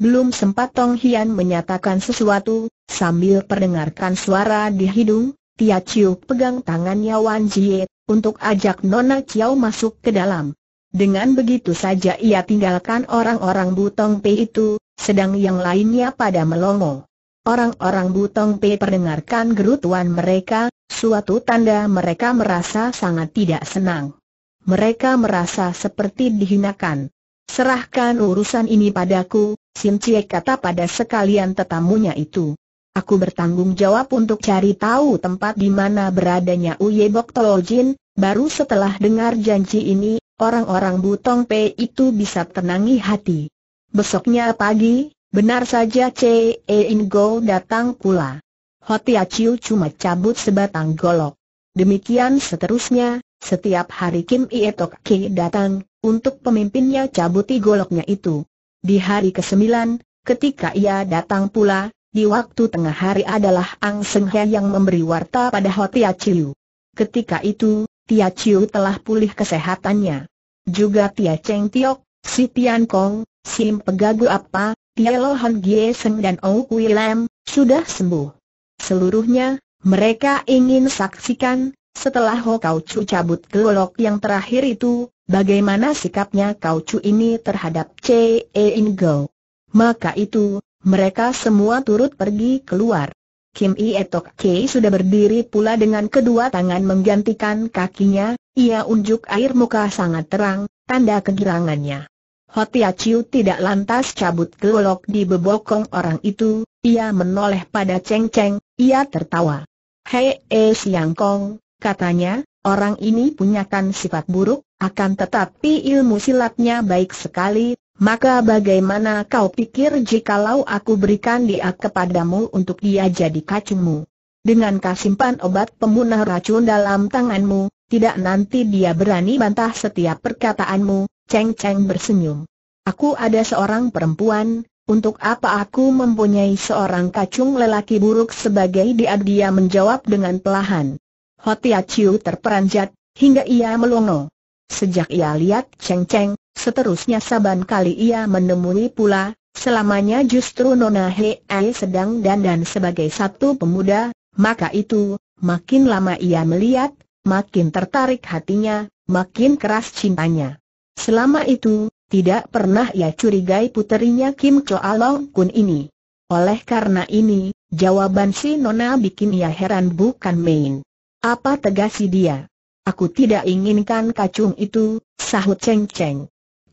Belum sempat Tong Hian menyatakan sesuatu, sambil perdengarkan suara di hidung, Tia Chiu pegang tangannya Wan Jie, untuk ajak Nona Chiao masuk ke dalam. Dengan begitu saja ia tinggalkan orang-orang Butong Pei itu, sedang yang lainnya pada melongo. Orang-orang Butong Pe perdengarkan gerutuan mereka, suatu tanda mereka merasa sangat tidak senang. Mereka merasa seperti dihinakan. Serahkan urusan ini padaku, Sim Cie kata pada sekalian tetamunya itu. Aku bertanggung jawab untuk cari tahu tempat di mana beradanya Uye Bok Tolojin, baru setelah dengar janji ini, orang-orang Butong Pe itu bisa tenangi hati. Besoknya pagi, Benar saja Chee Ingo datang pula. Hotia Chiu cuma cabut sebatang golok. Demikian seterusnya, setiap hari Kim Tok Ki datang, untuk pemimpinnya cabuti goloknya itu. Di hari ke-9, ketika ia datang pula, di waktu tengah hari adalah Ang Seng He yang memberi warta pada Hotia Chiu. Ketika itu, Tia Chiu telah pulih kesehatannya. Juga Tia Cheng Tiok, si Tian Kong, Sim Pegagu apa, Tielo Han Gieseng dan Ou Kui Lam, sudah sembuh. Seluruhnya, mereka ingin saksikan, setelah Ho Kau Chu cabut gelok yang terakhir itu, bagaimana sikapnya Kau Chu ini terhadap Ce e In Go. Maka itu, mereka semua turut pergi keluar. Kim Tok Kei sudah berdiri pula dengan kedua tangan menggantikan kakinya, ia unjuk air muka sangat terang, tanda kegirangannya. Hotia Chiu tidak lantas cabut gelok di bebokong orang itu, ia menoleh pada Cheng Cheng, ia tertawa. Hei eh Siang Kong, katanya, orang ini punyakan sifat buruk, akan tetapi ilmu silatnya baik sekali, maka bagaimana kau pikir jikalau aku berikan dia kepadamu untuk dia jadi kacungmu? Dengan kasimpan obat pemunah racun dalam tanganmu, tidak nanti dia berani bantah setiap perkataanmu, Cheng Cheng bersenyum. Aku ada seorang perempuan, untuk apa aku mempunyai seorang kacung lelaki buruk sebagai dia dia menjawab dengan pelahan. Hotia Chiu terperanjat, hingga ia melongo. Sejak ia lihat Cheng Cheng, seterusnya saban kali ia menemui pula, selamanya justru Nona He Ai sedang dandan sebagai satu pemuda, maka itu, makin lama ia melihat, makin tertarik hatinya, makin keras cintanya. Selama itu, tidak pernah ia curigai puterinya Kim Choa Long Kun ini. Oleh karena ini, jawaban si Nona bikin ia heran bukan main. Apa tegasi dia? Aku tidak inginkan kacung itu, sahut Cheng Cheng.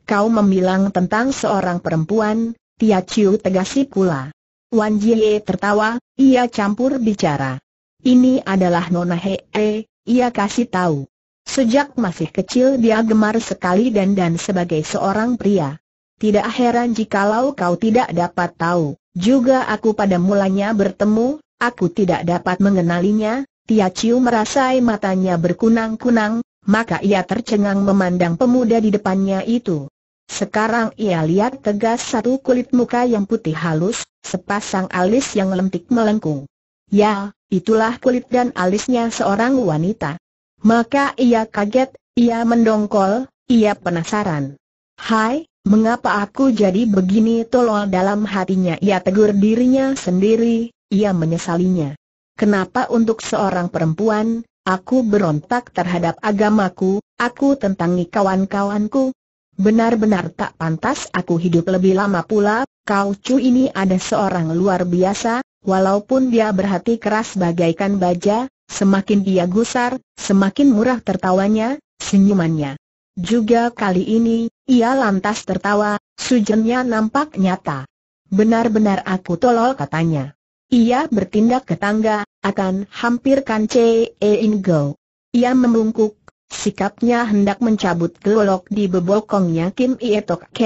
Kau membilang tentang seorang perempuan, Tia Chiu tegasi pula. Wan Jie tertawa, ia campur bicara. Ini adalah Nona Hee, eh, ia kasih tahu. Sejak masih kecil dia gemar sekali dan dan sebagai seorang pria. Tidak heran jikalau kau tidak dapat tahu, juga aku pada mulanya bertemu, aku tidak dapat mengenalinya, Tia Chiu merasai matanya berkunang-kunang, maka ia tercengang memandang pemuda di depannya itu. Sekarang ia lihat tegas satu kulit muka yang putih halus, sepasang alis yang lentik melengkung. Ya, itulah kulit dan alisnya seorang wanita. Maka ia kaget, ia mendongkol, ia penasaran. Hai, mengapa aku jadi begini tolol dalam hatinya ia tegur dirinya sendiri, ia menyesalinya. Kenapa untuk seorang perempuan, aku berontak terhadap agamaku, aku tentangi kawan-kawanku, Benar-benar tak pantas aku hidup lebih lama pula, kau cu ini ada seorang luar biasa, walaupun dia berhati keras bagaikan baja, Semakin dia gusar, semakin murah tertawanya, senyumannya. Juga kali ini, ia lantas tertawa, sujennya nampak nyata. Benar-benar aku tolol katanya. Ia bertindak ke tangga, akan hampirkan C.E. Go. Ia membungkuk, sikapnya hendak mencabut gelok di bebokongnya Kim Ietok K,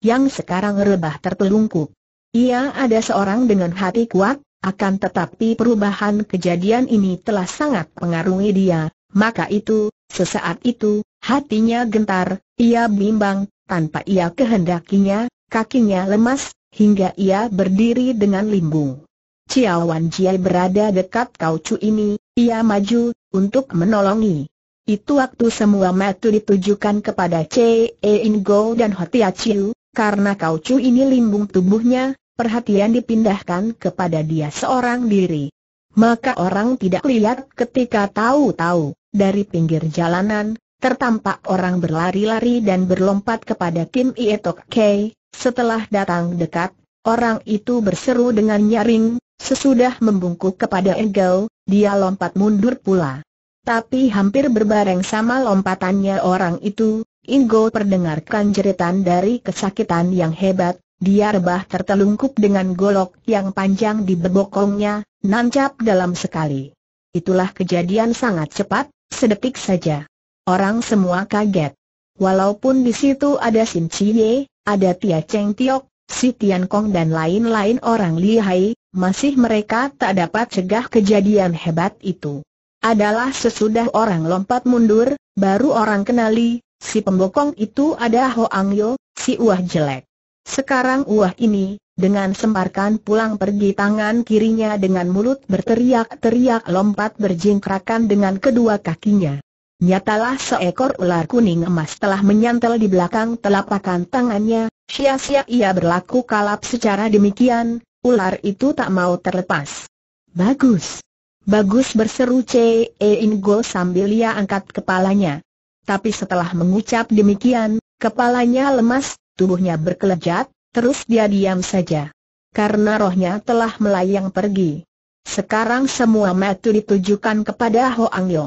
yang sekarang rebah tertelungkup. Ia ada seorang dengan hati kuat, akan tetapi perubahan kejadian ini telah sangat pengaruhi dia, maka itu, sesaat itu, hatinya gentar, ia bimbang, tanpa ia kehendakinya, kakinya lemas, hingga ia berdiri dengan limbung. Ciawan Jiai berada dekat kaucu ini, ia maju, untuk menolongi. Itu waktu semua metu ditujukan kepada Che e In Go dan Hotia Chiu, karena kaucu ini limbung tubuhnya, perhatian dipindahkan kepada dia seorang diri. Maka orang tidak lihat ketika tahu-tahu, dari pinggir jalanan, tertampak orang berlari-lari dan berlompat kepada Kim Ietok Kei, setelah datang dekat, Orang itu berseru dengan nyaring, sesudah membungkuk kepada Engel, dia lompat mundur pula. Tapi hampir berbareng sama lompatannya orang itu, Ingo perdengarkan jeritan dari kesakitan yang hebat, dia rebah tertelungkup dengan golok yang panjang di bebokongnya, nancap dalam sekali. Itulah kejadian sangat cepat, sedetik saja. Orang semua kaget. Walaupun di situ ada Sim Chie, ada Tia Cheng Tiok, Si Tian Kong dan lain-lain orang Li Hai, masih mereka tak dapat cegah kejadian hebat itu. Adalah sesudah orang lompat mundur, baru orang kenali, si pembokong itu ada Ho Ang Yo, si uah Jelek. Sekarang uah ini, dengan sembarkan pulang pergi tangan kirinya dengan mulut berteriak-teriak lompat berjingkrakan dengan kedua kakinya. Nyatalah seekor ular kuning emas telah menyantel di belakang telapakan tangannya, sia-sia ia berlaku kalap secara demikian, ular itu tak mau terlepas. Bagus! Bagus berseru C.E. Ingo sambil ia angkat kepalanya. Tapi setelah mengucap demikian, kepalanya lemas, tubuhnya berkelejat, terus dia diam saja. Karena rohnya telah melayang pergi. Sekarang semua mata ditujukan kepada Ho Ang Yo.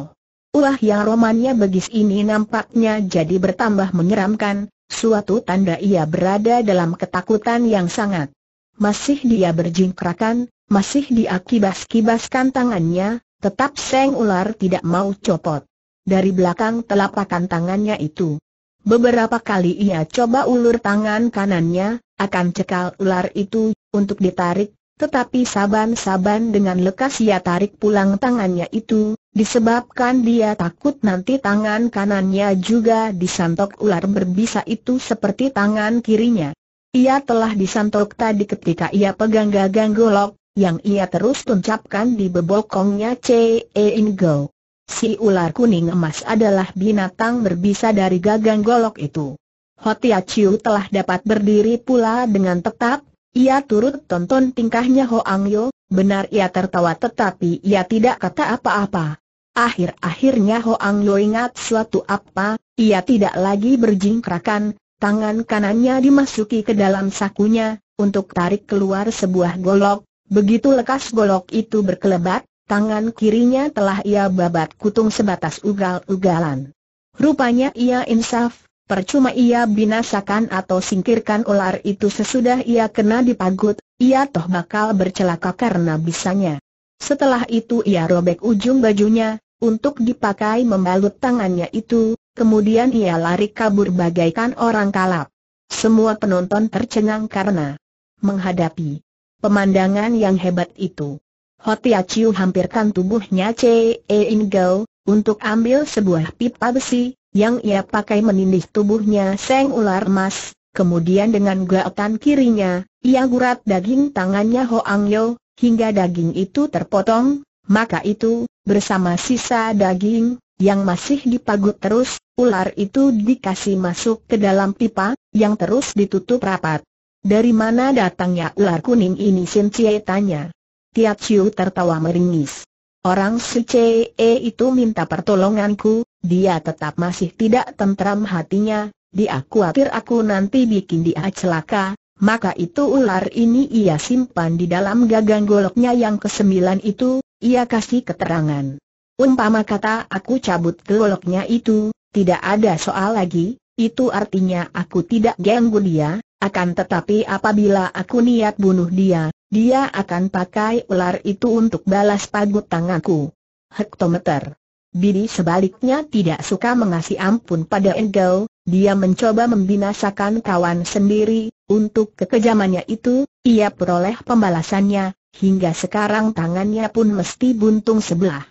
Ulah yang romannya begis ini nampaknya jadi bertambah menyeramkan, suatu tanda ia berada dalam ketakutan yang sangat. Masih dia berjingkrakan, masih diakibas-kibaskan tangannya, tetap Seng Ular tidak mau copot. Dari belakang telapakan tangannya itu, Beberapa kali ia coba ulur tangan kanannya, akan cekal ular itu, untuk ditarik, tetapi saban-saban dengan lekas ia tarik pulang tangannya itu, disebabkan dia takut nanti tangan kanannya juga disantok ular berbisa itu seperti tangan kirinya. Ia telah disantok tadi ketika ia pegang gagang golok, yang ia terus tuncapkan di bebokongnya C.E. Ingo. Si ular kuning emas adalah binatang berbisa dari gagang golok itu. Hotia Chiu telah dapat berdiri pula dengan tetap, ia turut tonton tingkahnya Hoang Yo, benar ia tertawa tetapi ia tidak kata apa-apa. Akhir-akhirnya Hoang Yo ingat suatu apa, ia tidak lagi berjingkrakan, tangan kanannya dimasuki ke dalam sakunya, untuk tarik keluar sebuah golok, begitu lekas golok itu berkelebat, Tangan kirinya telah ia babat kutung sebatas ugal-ugalan. Rupanya ia insaf, percuma ia binasakan atau singkirkan ular itu sesudah ia kena dipagut, ia toh bakal bercelaka karena bisanya. Setelah itu ia robek ujung bajunya, untuk dipakai membalut tangannya itu, kemudian ia lari kabur bagaikan orang kalap. Semua penonton tercengang karena menghadapi pemandangan yang hebat itu. Hotia Chiu hampirkan tubuhnya C. E. Ingau untuk ambil sebuah pipa besi, yang ia pakai menindih tubuhnya Seng Ular emas, kemudian dengan gaotan kirinya, ia gurat daging tangannya Hoang Yo, hingga daging itu terpotong, maka itu, bersama sisa daging, yang masih dipagut terus, ular itu dikasih masuk ke dalam pipa, yang terus ditutup rapat. Dari mana datangnya ular kuning ini Sin tanya. Tiap Chiu tertawa meringis. Orang si CE itu minta pertolonganku, dia tetap masih tidak tentram hatinya, dia khawatir aku nanti bikin dia celaka, maka itu ular ini ia simpan di dalam gagang goloknya yang kesembilan itu, ia kasih keterangan. Umpama kata aku cabut goloknya itu, tidak ada soal lagi, itu artinya aku tidak ganggu dia, akan tetapi apabila aku niat bunuh dia, dia akan pakai ular itu untuk balas pagut tanganku. Hektometer. Bidi sebaliknya tidak suka mengasih ampun pada Engel, dia mencoba membinasakan kawan sendiri, untuk kekejamannya itu, ia peroleh pembalasannya, hingga sekarang tangannya pun mesti buntung sebelah.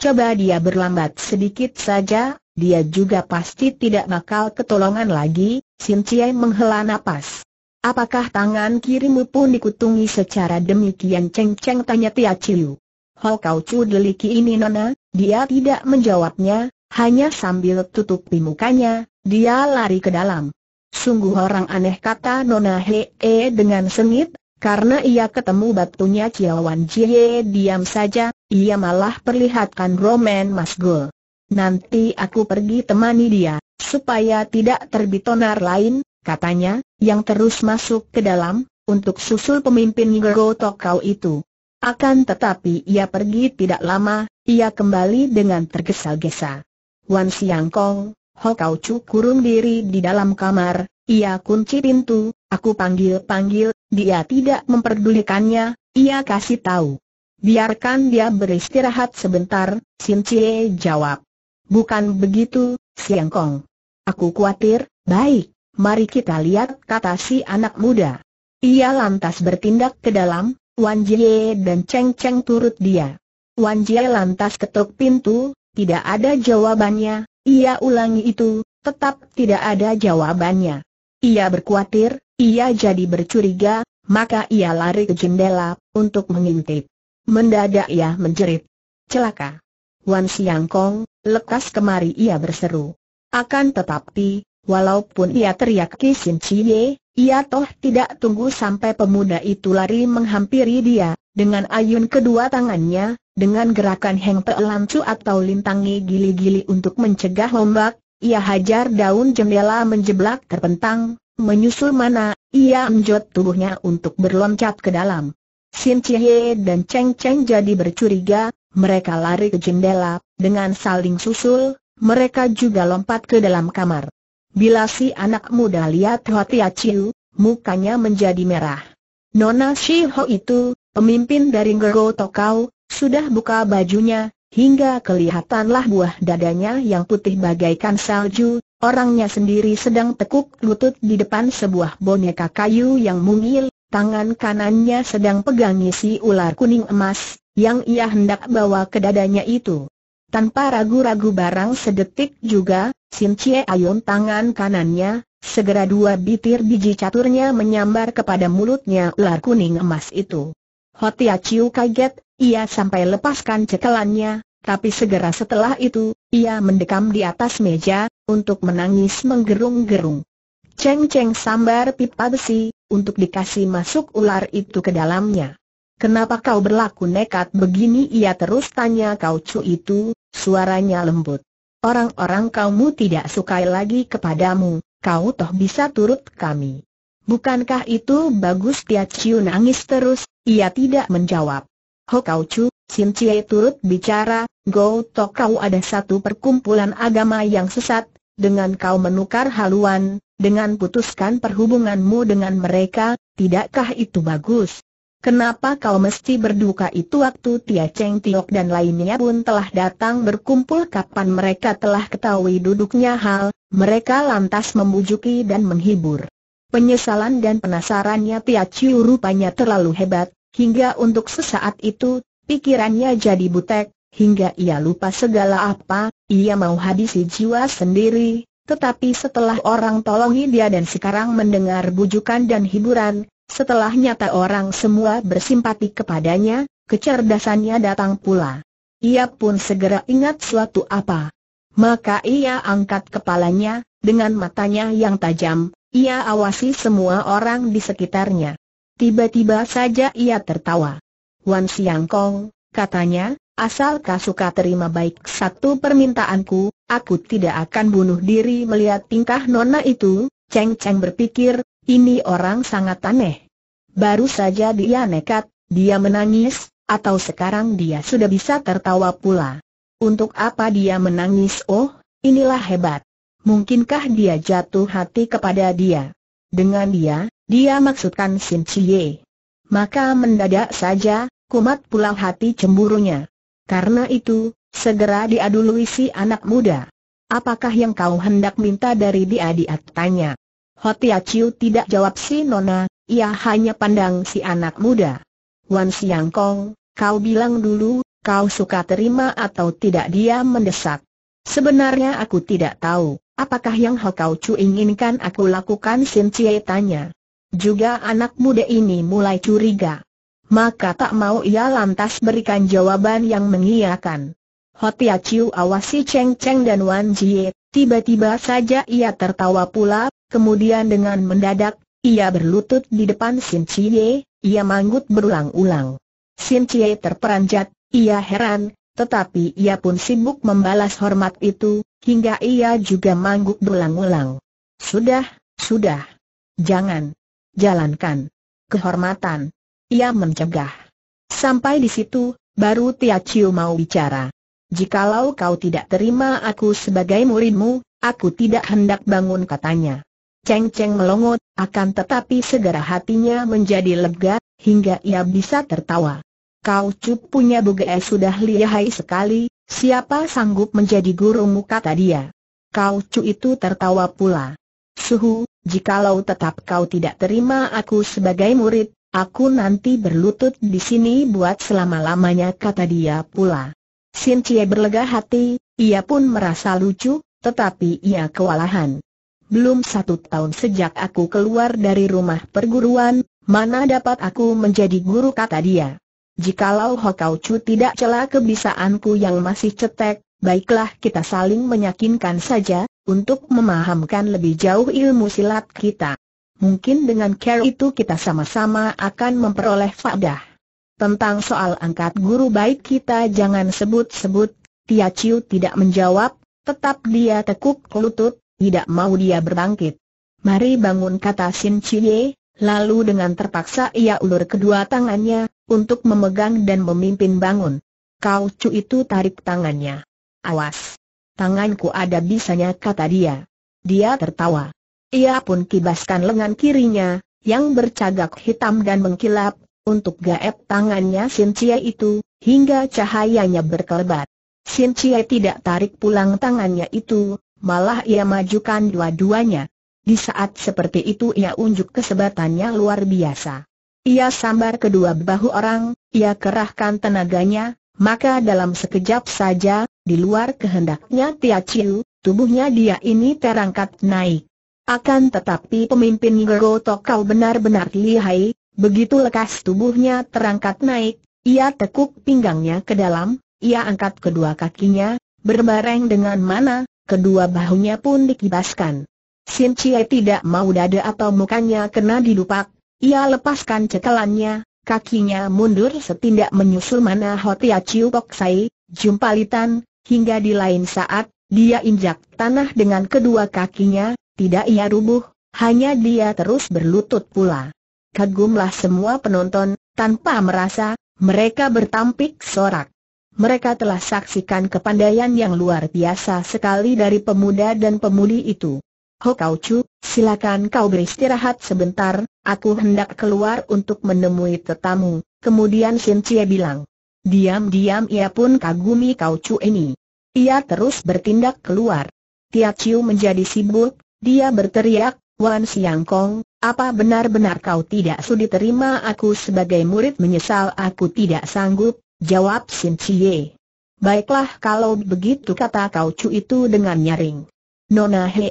Coba dia berlambat sedikit saja, dia juga pasti tidak bakal ketolongan lagi, Sin Ciai menghela napas. Apakah tangan kirimu pun dikutungi secara demikian ceng-ceng tanya Tia Chiu. Ho kau cu deliki ini nona, dia tidak menjawabnya, hanya sambil tutupi mukanya, dia lari ke dalam. Sungguh orang aneh kata Nona Hee dengan sengit, karena ia ketemu batunya Ciawan Jie diam saja, ia malah perlihatkan roman Mas Gul. Nanti aku pergi temani dia, supaya tidak terbit onar lain, katanya, yang terus masuk ke dalam, untuk susul pemimpin Ngego tokau itu. Akan tetapi ia pergi tidak lama, ia kembali dengan tergesa-gesa. Wan Siang Kong, Ho Chu kurung diri di dalam kamar, ia kunci pintu, aku panggil-panggil, dia tidak memperdulikannya, ia kasih tahu. Biarkan dia beristirahat sebentar, Sin Cie jawab. Bukan begitu, Siang Kong. Aku khawatir, baik, mari kita lihat kata si anak muda. Ia lantas bertindak ke dalam, Wan Jie dan Cheng Cheng turut dia. Wan Jie lantas ketuk pintu, tidak ada jawabannya, ia ulangi itu, tetap tidak ada jawabannya. Ia berkhawatir, ia jadi bercuriga, maka ia lari ke jendela, untuk mengintip. Mendadak ia menjerit. Celaka. Wan Siang Kong, Lekas kemari ia berseru. Akan tetapi, walaupun ia teriak Kisin cie, ia toh tidak tunggu sampai pemuda itu lari menghampiri dia, dengan ayun kedua tangannya, dengan gerakan heng pelancu atau lintangi gili-gili untuk mencegah ombak, ia hajar daun jendela menjeblak terpentang, menyusul mana, ia menjot tubuhnya untuk berloncat ke dalam. Sin Chie dan Cheng Cheng jadi bercuriga, mereka lari ke jendela, dengan saling susul, mereka juga lompat ke dalam kamar. Bila si anak muda lihat Hotia Chiu, mukanya menjadi merah. Nona Shi itu, pemimpin dari Gergo Tokau, sudah buka bajunya, hingga kelihatanlah buah dadanya yang putih bagaikan salju, orangnya sendiri sedang tekuk lutut di depan sebuah boneka kayu yang mungil, tangan kanannya sedang pegangi si ular kuning emas, yang ia hendak bawa ke dadanya itu. Tanpa ragu-ragu barang sedetik juga, Sin Cie Ayun tangan kanannya, segera dua bitir biji caturnya menyambar kepada mulutnya ular kuning emas itu. Hotia Chiu kaget, ia sampai lepaskan cekelannya, tapi segera setelah itu, ia mendekam di atas meja, untuk menangis menggerung-gerung. Ceng-ceng sambar pipa besi, untuk dikasih masuk ular itu ke dalamnya. Kenapa kau berlaku nekat begini? Ia terus tanya kau cu itu, suaranya lembut. Orang-orang kaummu tidak sukai lagi kepadamu, kau toh bisa turut kami. Bukankah itu bagus? Tia Ciu nangis terus, ia tidak menjawab. Ho kau cu, Sim Cie turut bicara, Go Tok kau ada satu perkumpulan agama yang sesat, dengan kau menukar haluan, dengan putuskan perhubunganmu dengan mereka, tidakkah itu bagus? Kenapa kau mesti berduka itu waktu Tia Cheng Tiok dan lainnya pun telah datang berkumpul kapan mereka telah ketahui duduknya hal, mereka lantas membujuki dan menghibur. Penyesalan dan penasarannya Tia Chiu rupanya terlalu hebat, hingga untuk sesaat itu, pikirannya jadi butek, hingga ia lupa segala apa, ia mau habisi jiwa sendiri, tetapi setelah orang tolongi dia dan sekarang mendengar bujukan dan hiburan, setelah nyata orang semua bersimpati kepadanya, kecerdasannya datang pula. Ia pun segera ingat suatu apa. Maka ia angkat kepalanya, dengan matanya yang tajam, ia awasi semua orang di sekitarnya. Tiba-tiba saja ia tertawa. Wan Siang Kong, katanya, asal kau suka terima baik satu permintaanku, aku tidak akan bunuh diri melihat tingkah nona itu. Cheng Cheng berpikir, ini orang sangat aneh. Baru saja dia nekat, dia menangis, atau sekarang dia sudah bisa tertawa pula. Untuk apa dia menangis? Oh, inilah hebat. Mungkinkah dia jatuh hati kepada dia? Dengan dia, dia maksudkan Sin Chie. Maka mendadak saja, kumat pula hati cemburunya. Karena itu, segera diadu Luisi anak muda. Apakah yang kau hendak minta dari dia dia tanya? Hotia Chiu tidak jawab si Nona, ia hanya pandang si anak muda. Wan Siang Kong, kau bilang dulu, kau suka terima atau tidak dia mendesak. Sebenarnya aku tidak tahu, apakah yang kau Chu inginkan aku lakukan Sin Cie tanya. Juga anak muda ini mulai curiga. Maka tak mau ia lantas berikan jawaban yang mengiyakan. Hotia Chiu awasi Cheng Cheng dan Wan Jie, tiba-tiba saja ia tertawa pula, kemudian dengan mendadak, ia berlutut di depan Sin Chie, ia manggut berulang-ulang. Sin Chie terperanjat, ia heran, tetapi ia pun sibuk membalas hormat itu, hingga ia juga manggut berulang-ulang. Sudah, sudah. Jangan. Jalankan. Kehormatan. Ia mencegah. Sampai di situ, baru Tia Chiu mau bicara. Jikalau kau tidak terima aku sebagai muridmu, aku tidak hendak bangun katanya. Ceng Ceng melongot, akan tetapi segera hatinya menjadi lega, hingga ia bisa tertawa. Kau cup punya buge sudah lihai sekali, siapa sanggup menjadi gurumu kata dia. Kau cu itu tertawa pula. Suhu, jikalau tetap kau tidak terima aku sebagai murid, Aku nanti berlutut di sini buat selama-lamanya kata dia pula. Sin Cie berlega hati, ia pun merasa lucu, tetapi ia kewalahan. Belum satu tahun sejak aku keluar dari rumah perguruan, mana dapat aku menjadi guru kata dia. Jikalau Hokau Chu tidak celah kebisaanku yang masih cetek, baiklah kita saling menyakinkan saja, untuk memahamkan lebih jauh ilmu silat kita. Mungkin dengan care itu kita sama-sama akan memperoleh faedah. Tentang soal angkat guru baik kita jangan sebut-sebut, Tia Chiu tidak menjawab, tetap dia tekuk lutut, tidak mau dia berbangkit. Mari bangun kata Sin Chie, lalu dengan terpaksa ia ulur kedua tangannya, untuk memegang dan memimpin bangun. Kau cu itu tarik tangannya. Awas! Tanganku ada bisanya kata dia. Dia tertawa. Ia pun kibaskan lengan kirinya, yang bercagak hitam dan mengkilap, untuk gaep tangannya Sincie itu, hingga cahayanya berkelebat. Sincie tidak tarik pulang tangannya itu, malah ia majukan dua-duanya. Di saat seperti itu ia unjuk kesebatannya luar biasa. Ia sambar kedua bahu orang, ia kerahkan tenaganya, maka dalam sekejap saja, di luar kehendaknya Tia Chiu, tubuhnya dia ini terangkat naik. Akan tetapi pemimpin Gerotok kau benar-benar lihai, Begitu lekas tubuhnya terangkat naik, ia tekuk pinggangnya ke dalam, ia angkat kedua kakinya, berbareng dengan mana, kedua bahunya pun dikibaskan. Sin Chie tidak mau dada atau mukanya kena dilupak, ia lepaskan cekalannya, kakinya mundur setindak menyusul mana Hotia Chiu Kok Sai, jumpalitan, hingga di lain saat, dia injak tanah dengan kedua kakinya, tidak ia rubuh, hanya dia terus berlutut pula. Kagumlah semua penonton, tanpa merasa, mereka bertampik sorak. Mereka telah saksikan kepandaian yang luar biasa sekali dari pemuda dan pemudi itu. Kau Chu, silakan kau beristirahat sebentar, aku hendak keluar untuk menemui tetamu, kemudian Shin Chie bilang. Diam-diam ia pun kagumi Kau Chu ini. Ia terus bertindak keluar. Tia Chiu menjadi sibuk, dia berteriak, Wan Siang Kong, apa benar-benar kau tidak sudi terima aku sebagai murid menyesal aku tidak sanggup, jawab Sin Cie. Baiklah kalau begitu kata kau cu itu dengan nyaring. Nona he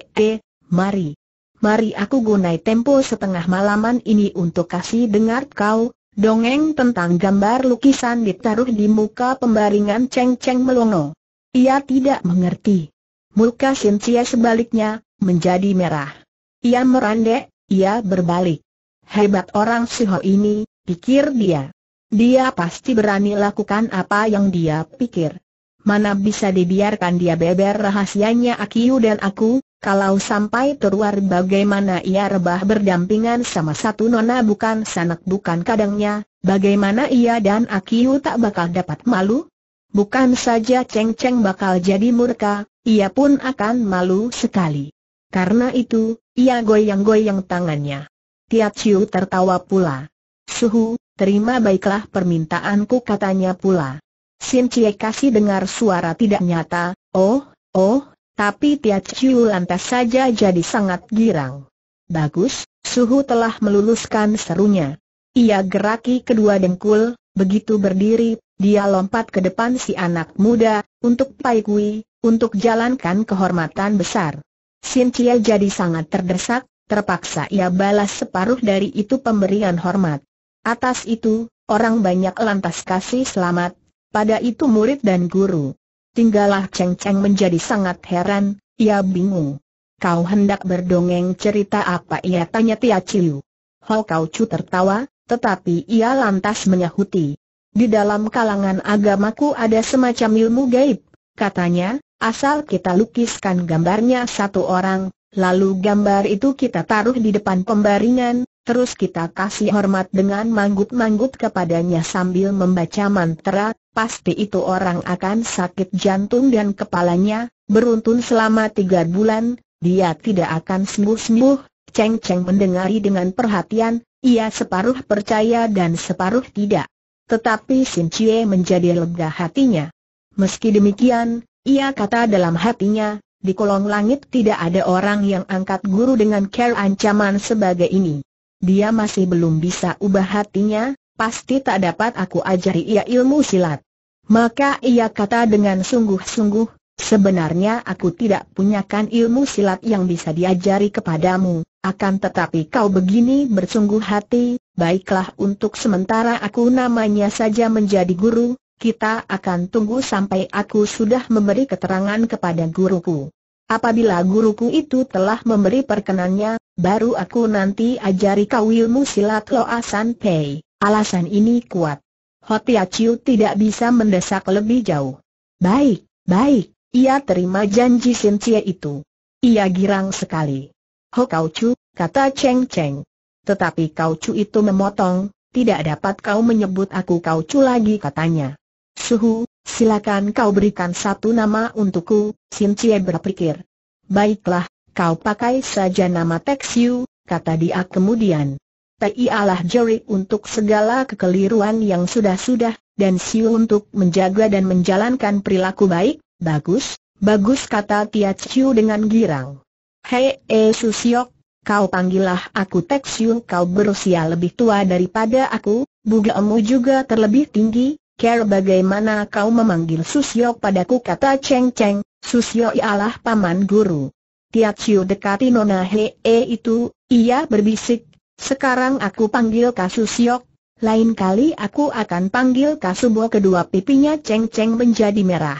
mari. Mari aku gunai tempo setengah malaman ini untuk kasih dengar kau, dongeng tentang gambar lukisan ditaruh di muka pembaringan Cheng Cheng melongo. Ia tidak mengerti. Muka Cie sebaliknya, menjadi merah. Ia merandek, ia berbalik. Hebat orang Siho ini, pikir dia. Dia pasti berani lakukan apa yang dia pikir. Mana bisa dibiarkan dia beber rahasianya Akiu dan aku, kalau sampai terluar bagaimana ia rebah berdampingan sama satu nona bukan sanak bukan kadangnya, bagaimana ia dan Akiu tak bakal dapat malu? Bukan saja Cheng Cheng bakal jadi murka, ia pun akan malu sekali. Karena itu, ia goyang-goyang tangannya. Tia Chiu tertawa pula. Suhu, terima baiklah permintaanku katanya pula. Sin Cie kasih dengar suara tidak nyata, oh, oh, tapi Tia Chiu lantas saja jadi sangat girang. Bagus, Suhu telah meluluskan serunya. Ia geraki kedua dengkul, begitu berdiri, dia lompat ke depan si anak muda, untuk Pai Kui, untuk jalankan kehormatan besar. Cynthia jadi sangat terdesak, terpaksa ia balas separuh dari itu pemberian hormat. Atas itu, orang banyak lantas kasih selamat, pada itu murid dan guru. Tinggallah Cheng Cheng menjadi sangat heran, ia bingung. Kau hendak berdongeng cerita apa ia tanya Tia Chiu. Hau Kau Chu tertawa, tetapi ia lantas menyahuti. Di dalam kalangan agamaku ada semacam ilmu gaib, katanya, Asal kita lukiskan gambarnya satu orang, lalu gambar itu kita taruh di depan pembaringan, terus kita kasih hormat dengan manggut-manggut kepadanya sambil membaca mantra, pasti itu orang akan sakit jantung dan kepalanya, beruntun selama tiga bulan, dia tidak akan sembuh-sembuh, Cheng Cheng mendengari dengan perhatian, ia separuh percaya dan separuh tidak. Tetapi Sin Chie menjadi lega hatinya. Meski demikian, ia kata dalam hatinya, di kolong langit tidak ada orang yang angkat guru dengan care ancaman sebagai ini. Dia masih belum bisa ubah hatinya, pasti tak dapat aku ajari ia ilmu silat. Maka ia kata dengan sungguh-sungguh, sebenarnya aku tidak punyakan ilmu silat yang bisa diajari kepadamu, akan tetapi kau begini bersungguh hati, baiklah untuk sementara aku namanya saja menjadi guru, kita akan tunggu sampai aku sudah memberi keterangan kepada guruku. Apabila guruku itu telah memberi perkenannya, baru aku nanti ajari kau ilmu silat Loa Pei. Alasan ini kuat. Hotia Chiu tidak bisa mendesak lebih jauh. Baik, baik, ia terima janji Sin itu. Ia girang sekali. Ho Kau Chu, kata Cheng Cheng. Tetapi Kau Chu itu memotong, tidak dapat kau menyebut aku Kau Chu lagi katanya. Suhu, silakan kau berikan satu nama untukku, Sin Cie berpikir. Baiklah, kau pakai saja nama Tek Siu, kata dia kemudian. Tei alah jari untuk segala kekeliruan yang sudah-sudah, dan Siu untuk menjaga dan menjalankan perilaku baik, bagus, bagus kata Tia Siu dengan girang. Hei, eh Siok, kau panggillah aku Tek Siu kau berusia lebih tua daripada aku, emu juga terlebih tinggi, Care bagaimana kau memanggil Susio padaku kata Cheng Cheng, Susio ialah paman guru. Siu dekati Nona Hee itu, ia berbisik, sekarang aku panggil Kasusyok, lain kali aku akan panggil Kasubo kedua pipinya Cheng Cheng menjadi merah.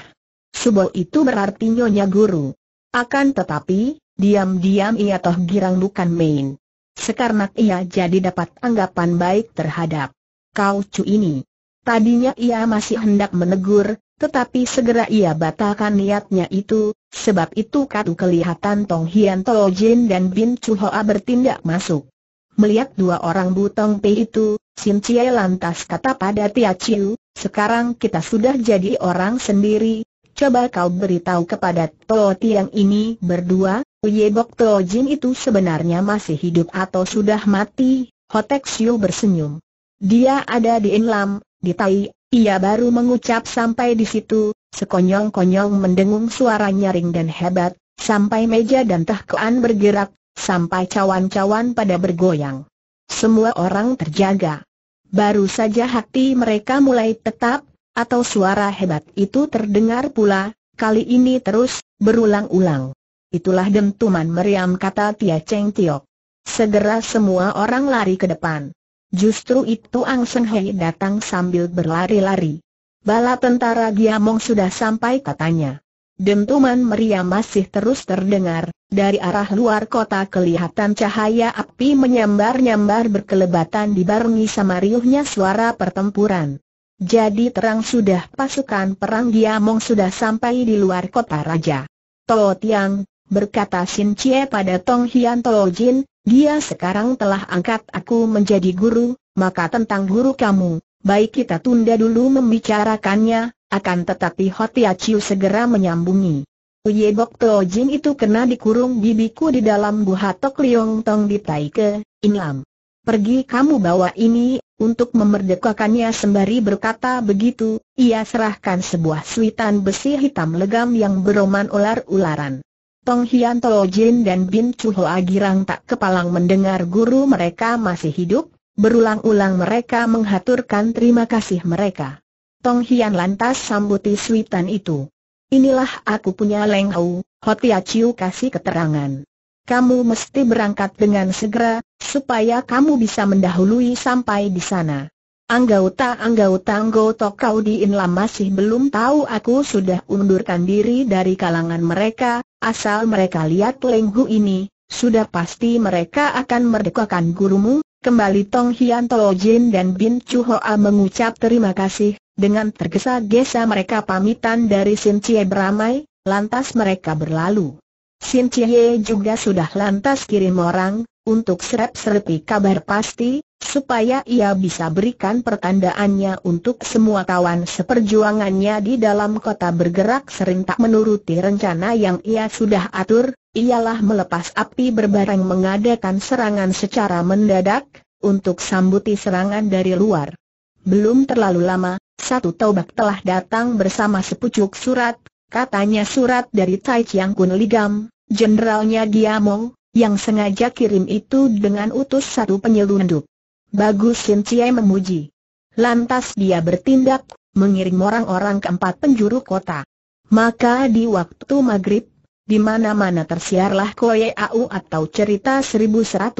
Subo itu berarti nyonya guru. Akan tetapi, diam-diam ia toh girang bukan main. Sekarang ia jadi dapat anggapan baik terhadap kau cu ini. Tadinya ia masih hendak menegur, tetapi segera ia batalkan niatnya itu, sebab itu katu kelihatan Tong Hian Tol Jin dan Bin Chu Hoa bertindak masuk. Melihat dua orang butong Pei itu, Sin Chie lantas kata pada Tia Chiu, sekarang kita sudah jadi orang sendiri, coba kau beritahu kepada To Tiang ini berdua, Bok To Jin itu sebenarnya masih hidup atau sudah mati, Hotek Siu bersenyum. Dia ada di Inlam, Ditai, ia baru mengucap sampai di situ, sekonyong-konyong mendengung suara nyaring dan hebat, sampai meja dan kean bergerak, sampai cawan-cawan pada bergoyang. Semua orang terjaga. Baru saja hati mereka mulai tetap, atau suara hebat itu terdengar pula, kali ini terus, berulang-ulang. Itulah dentuman meriam kata Tia Cheng Tiok. Segera semua orang lari ke depan. Justru itu Ang Seng Hei datang sambil berlari-lari. Bala tentara Giamong sudah sampai katanya. Dentuman meriam masih terus terdengar, dari arah luar kota kelihatan cahaya api menyambar-nyambar berkelebatan dibarengi sama riuhnya suara pertempuran. Jadi terang sudah pasukan perang Giamong sudah sampai di luar kota raja. Tio Tiang, berkata Sin Chie pada Tong Hian Tio Jin, dia sekarang telah angkat aku menjadi guru, maka tentang guru kamu, baik kita tunda dulu membicarakannya, akan tetapi Hotia Chiu segera menyambungi. Uye Bok Jin itu kena dikurung bibiku di dalam buah Tok Liong Tong di Taike, Inlam. Pergi kamu bawa ini, untuk memerdekakannya sembari berkata begitu, ia serahkan sebuah suitan besi hitam legam yang beroman ular-ularan. Tong Hian Tolo Jin dan Bin Chu Agirang tak kepalang mendengar guru mereka masih hidup, berulang-ulang mereka menghaturkan terima kasih mereka. Tong Hian lantas sambuti suitan itu. Inilah aku punya Leng Hou, Hotia ya Chiu kasih keterangan. Kamu mesti berangkat dengan segera, supaya kamu bisa mendahului sampai di sana. Anggota anggota anggota kau diinlam masih belum tahu aku sudah undurkan diri dari kalangan mereka, Asal mereka lihat Leng Hu ini, sudah pasti mereka akan merdekakan gurumu, Kembali Tong Hian Tolo Jin dan Bin Chu Hoa mengucap terima kasih, dengan tergesa-gesa mereka pamitan dari Sin Chie beramai, lantas mereka berlalu. Sin Chie juga sudah lantas kirim orang, untuk serap-serepi kabar pasti, supaya ia bisa berikan pertandaannya untuk semua kawan seperjuangannya di dalam kota bergerak serentak menuruti rencana yang ia sudah atur, ialah melepas api berbareng mengadakan serangan secara mendadak, untuk sambuti serangan dari luar. Belum terlalu lama, satu taubak telah datang bersama sepucuk surat, katanya surat dari Tai Chiang Kun Ligam, jenderalnya Giamong, yang sengaja kirim itu dengan utus satu penyelundup. Bagus Sin Chie memuji. Lantas dia bertindak, mengirim orang-orang ke empat penjuru kota. Maka di waktu maghrib, di mana-mana tersiarlah Koye Au atau cerita 1115.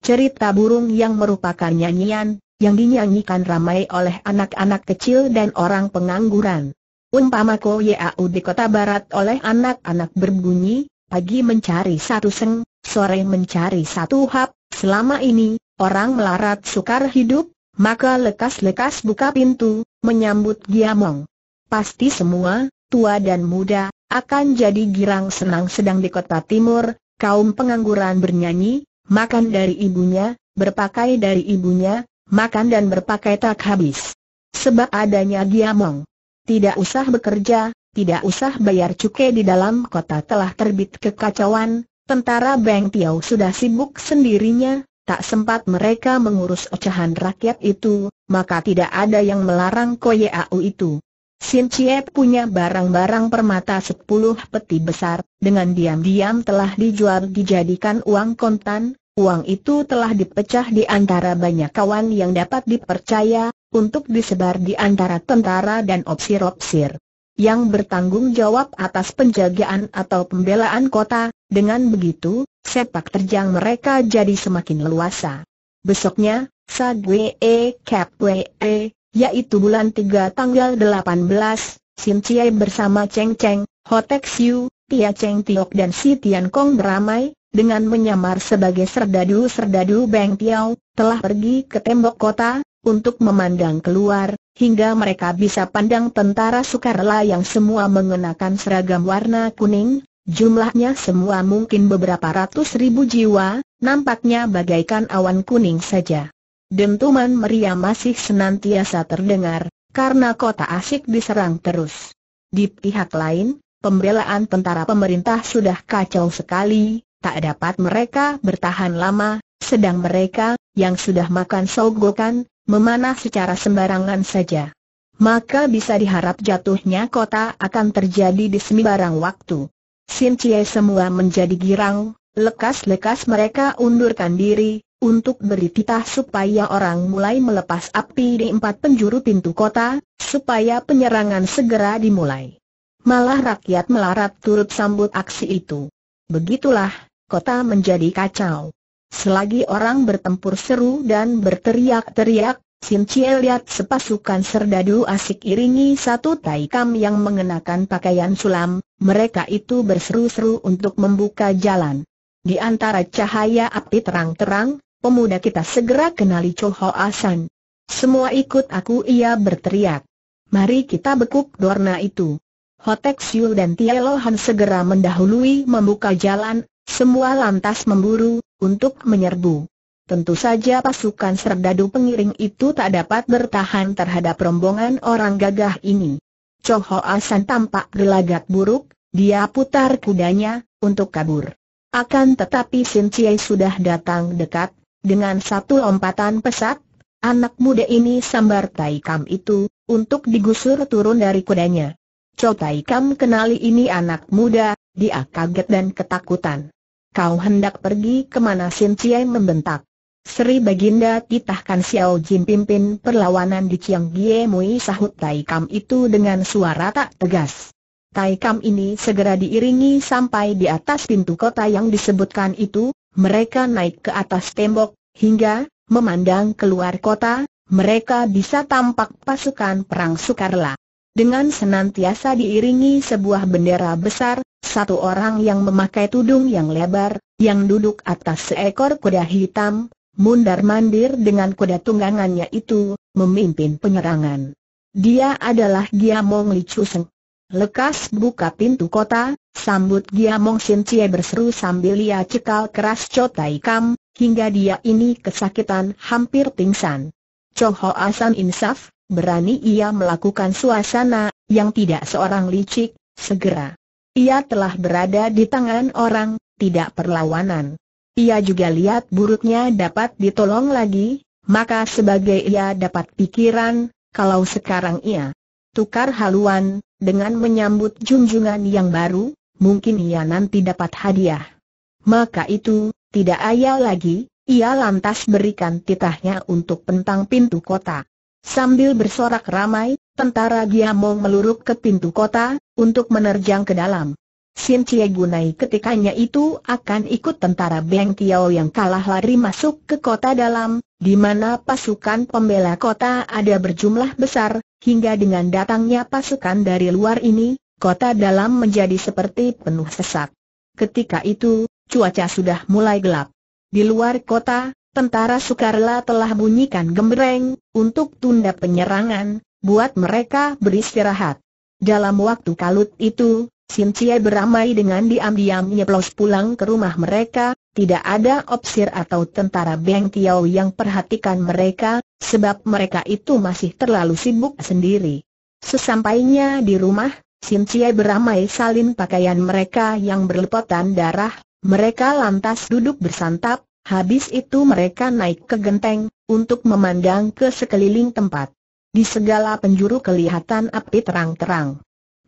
Cerita burung yang merupakan nyanyian, yang dinyanyikan ramai oleh anak-anak kecil dan orang pengangguran. Umpama Koye Au di kota barat oleh anak-anak berbunyi, pagi mencari satu seng, sore mencari satu hap, selama ini, orang melarat sukar hidup, maka lekas-lekas buka pintu, menyambut Giamong. Pasti semua, tua dan muda, akan jadi girang senang sedang di kota timur, kaum pengangguran bernyanyi, makan dari ibunya, berpakai dari ibunya, makan dan berpakai tak habis. Sebab adanya Giamong. Tidak usah bekerja, tidak usah bayar cukai di dalam kota telah terbit kekacauan, tentara Beng Tiau sudah sibuk sendirinya, tak sempat mereka mengurus ocehan rakyat itu, maka tidak ada yang melarang Au itu. Sin Chie punya barang-barang permata 10 peti besar, dengan diam-diam telah dijual dijadikan uang kontan, uang itu telah dipecah di antara banyak kawan yang dapat dipercaya, untuk disebar di antara tentara dan opsir-opsir yang bertanggung jawab atas penjagaan atau pembelaan kota, dengan begitu, sepak terjang mereka jadi semakin leluasa. Besoknya, Sagwee E yaitu bulan 3 tanggal 18, Sim Chie bersama Cheng Cheng, Hotek Siu, Tia Cheng Tiok dan Si Tian Kong beramai, dengan menyamar sebagai serdadu-serdadu Beng Tiao, telah pergi ke tembok kota, untuk memandang keluar, hingga mereka bisa pandang tentara sukarela yang semua mengenakan seragam warna kuning, Jumlahnya semua mungkin beberapa ratus ribu jiwa, nampaknya bagaikan awan kuning saja. Dentuman meriah masih senantiasa terdengar, karena kota asik diserang terus. Di pihak lain, pembelaan tentara pemerintah sudah kacau sekali, tak dapat mereka bertahan lama, sedang mereka, yang sudah makan sogokan, memanah secara sembarangan saja. Maka bisa diharap jatuhnya kota akan terjadi di sembarang waktu. Sim Cie semua menjadi girang, lekas-lekas mereka undurkan diri, untuk beri titah supaya orang mulai melepas api di empat penjuru pintu kota, supaya penyerangan segera dimulai. Malah rakyat melarat turut sambut aksi itu. Begitulah, kota menjadi kacau. Selagi orang bertempur seru dan berteriak-teriak, Sin Chie lihat sepasukan serdadu asik iringi satu taikam yang mengenakan pakaian sulam, mereka itu berseru-seru untuk membuka jalan. Di antara cahaya api terang-terang, pemuda kita segera kenali Cho Ho Asan. Semua ikut aku ia berteriak. Mari kita bekuk dorna itu. Hotek Siu dan Tielohan Lohan segera mendahului membuka jalan, semua lantas memburu, untuk menyerbu. Tentu saja pasukan serdadu pengiring itu tak dapat bertahan terhadap rombongan orang gagah ini. Choho Asan tampak gelagat buruk, dia putar kudanya, untuk kabur. Akan tetapi Sin Chie sudah datang dekat, dengan satu lompatan pesat, anak muda ini sambar Taikam itu, untuk digusur turun dari kudanya. Cho Tai kenali ini anak muda, dia kaget dan ketakutan. Kau hendak pergi kemana Sin Chie membentak. Sri Baginda titahkan Xiao Jin pimpin perlawanan di Chiang Gie Mui sahut Tai Kam itu dengan suara tak tegas. Tai Kam ini segera diiringi sampai di atas pintu kota yang disebutkan itu, mereka naik ke atas tembok, hingga, memandang keluar kota, mereka bisa tampak pasukan perang Sukarla. Dengan senantiasa diiringi sebuah bendera besar, satu orang yang memakai tudung yang lebar, yang duduk atas seekor kuda hitam, mundar-mandir dengan kuda tunggangannya itu, memimpin penyerangan. Dia adalah Giamong Li Chuseng. Lekas buka pintu kota, sambut Giamong Sin Cie berseru sambil ia cekal keras Cotai Kam, hingga dia ini kesakitan hampir pingsan. Choho Asan Insaf, berani ia melakukan suasana, yang tidak seorang licik, segera. Ia telah berada di tangan orang, tidak perlawanan. Ia juga lihat buruknya dapat ditolong lagi, maka sebagai ia dapat pikiran, kalau sekarang ia tukar haluan, dengan menyambut junjungan yang baru, mungkin ia nanti dapat hadiah. Maka itu, tidak ayal lagi, ia lantas berikan titahnya untuk pentang pintu kota. Sambil bersorak ramai, tentara Giamong meluruk ke pintu kota, untuk menerjang ke dalam. Sin Chie Gunai ketikanya itu akan ikut tentara Beng Tiao yang kalah lari masuk ke kota dalam, di mana pasukan pembela kota ada berjumlah besar, hingga dengan datangnya pasukan dari luar ini, kota dalam menjadi seperti penuh sesak. Ketika itu, cuaca sudah mulai gelap. Di luar kota, tentara Sukarela telah bunyikan gembreng, untuk tunda penyerangan, buat mereka beristirahat. Dalam waktu kalut itu, Sim Cie beramai dengan diam-diam nyeplos pulang ke rumah mereka, tidak ada opsir atau tentara Beng Tiao yang perhatikan mereka, sebab mereka itu masih terlalu sibuk sendiri. Sesampainya di rumah, Sim Cie beramai salin pakaian mereka yang berlepotan darah, mereka lantas duduk bersantap, habis itu mereka naik ke genteng, untuk memandang ke sekeliling tempat. Di segala penjuru kelihatan api terang-terang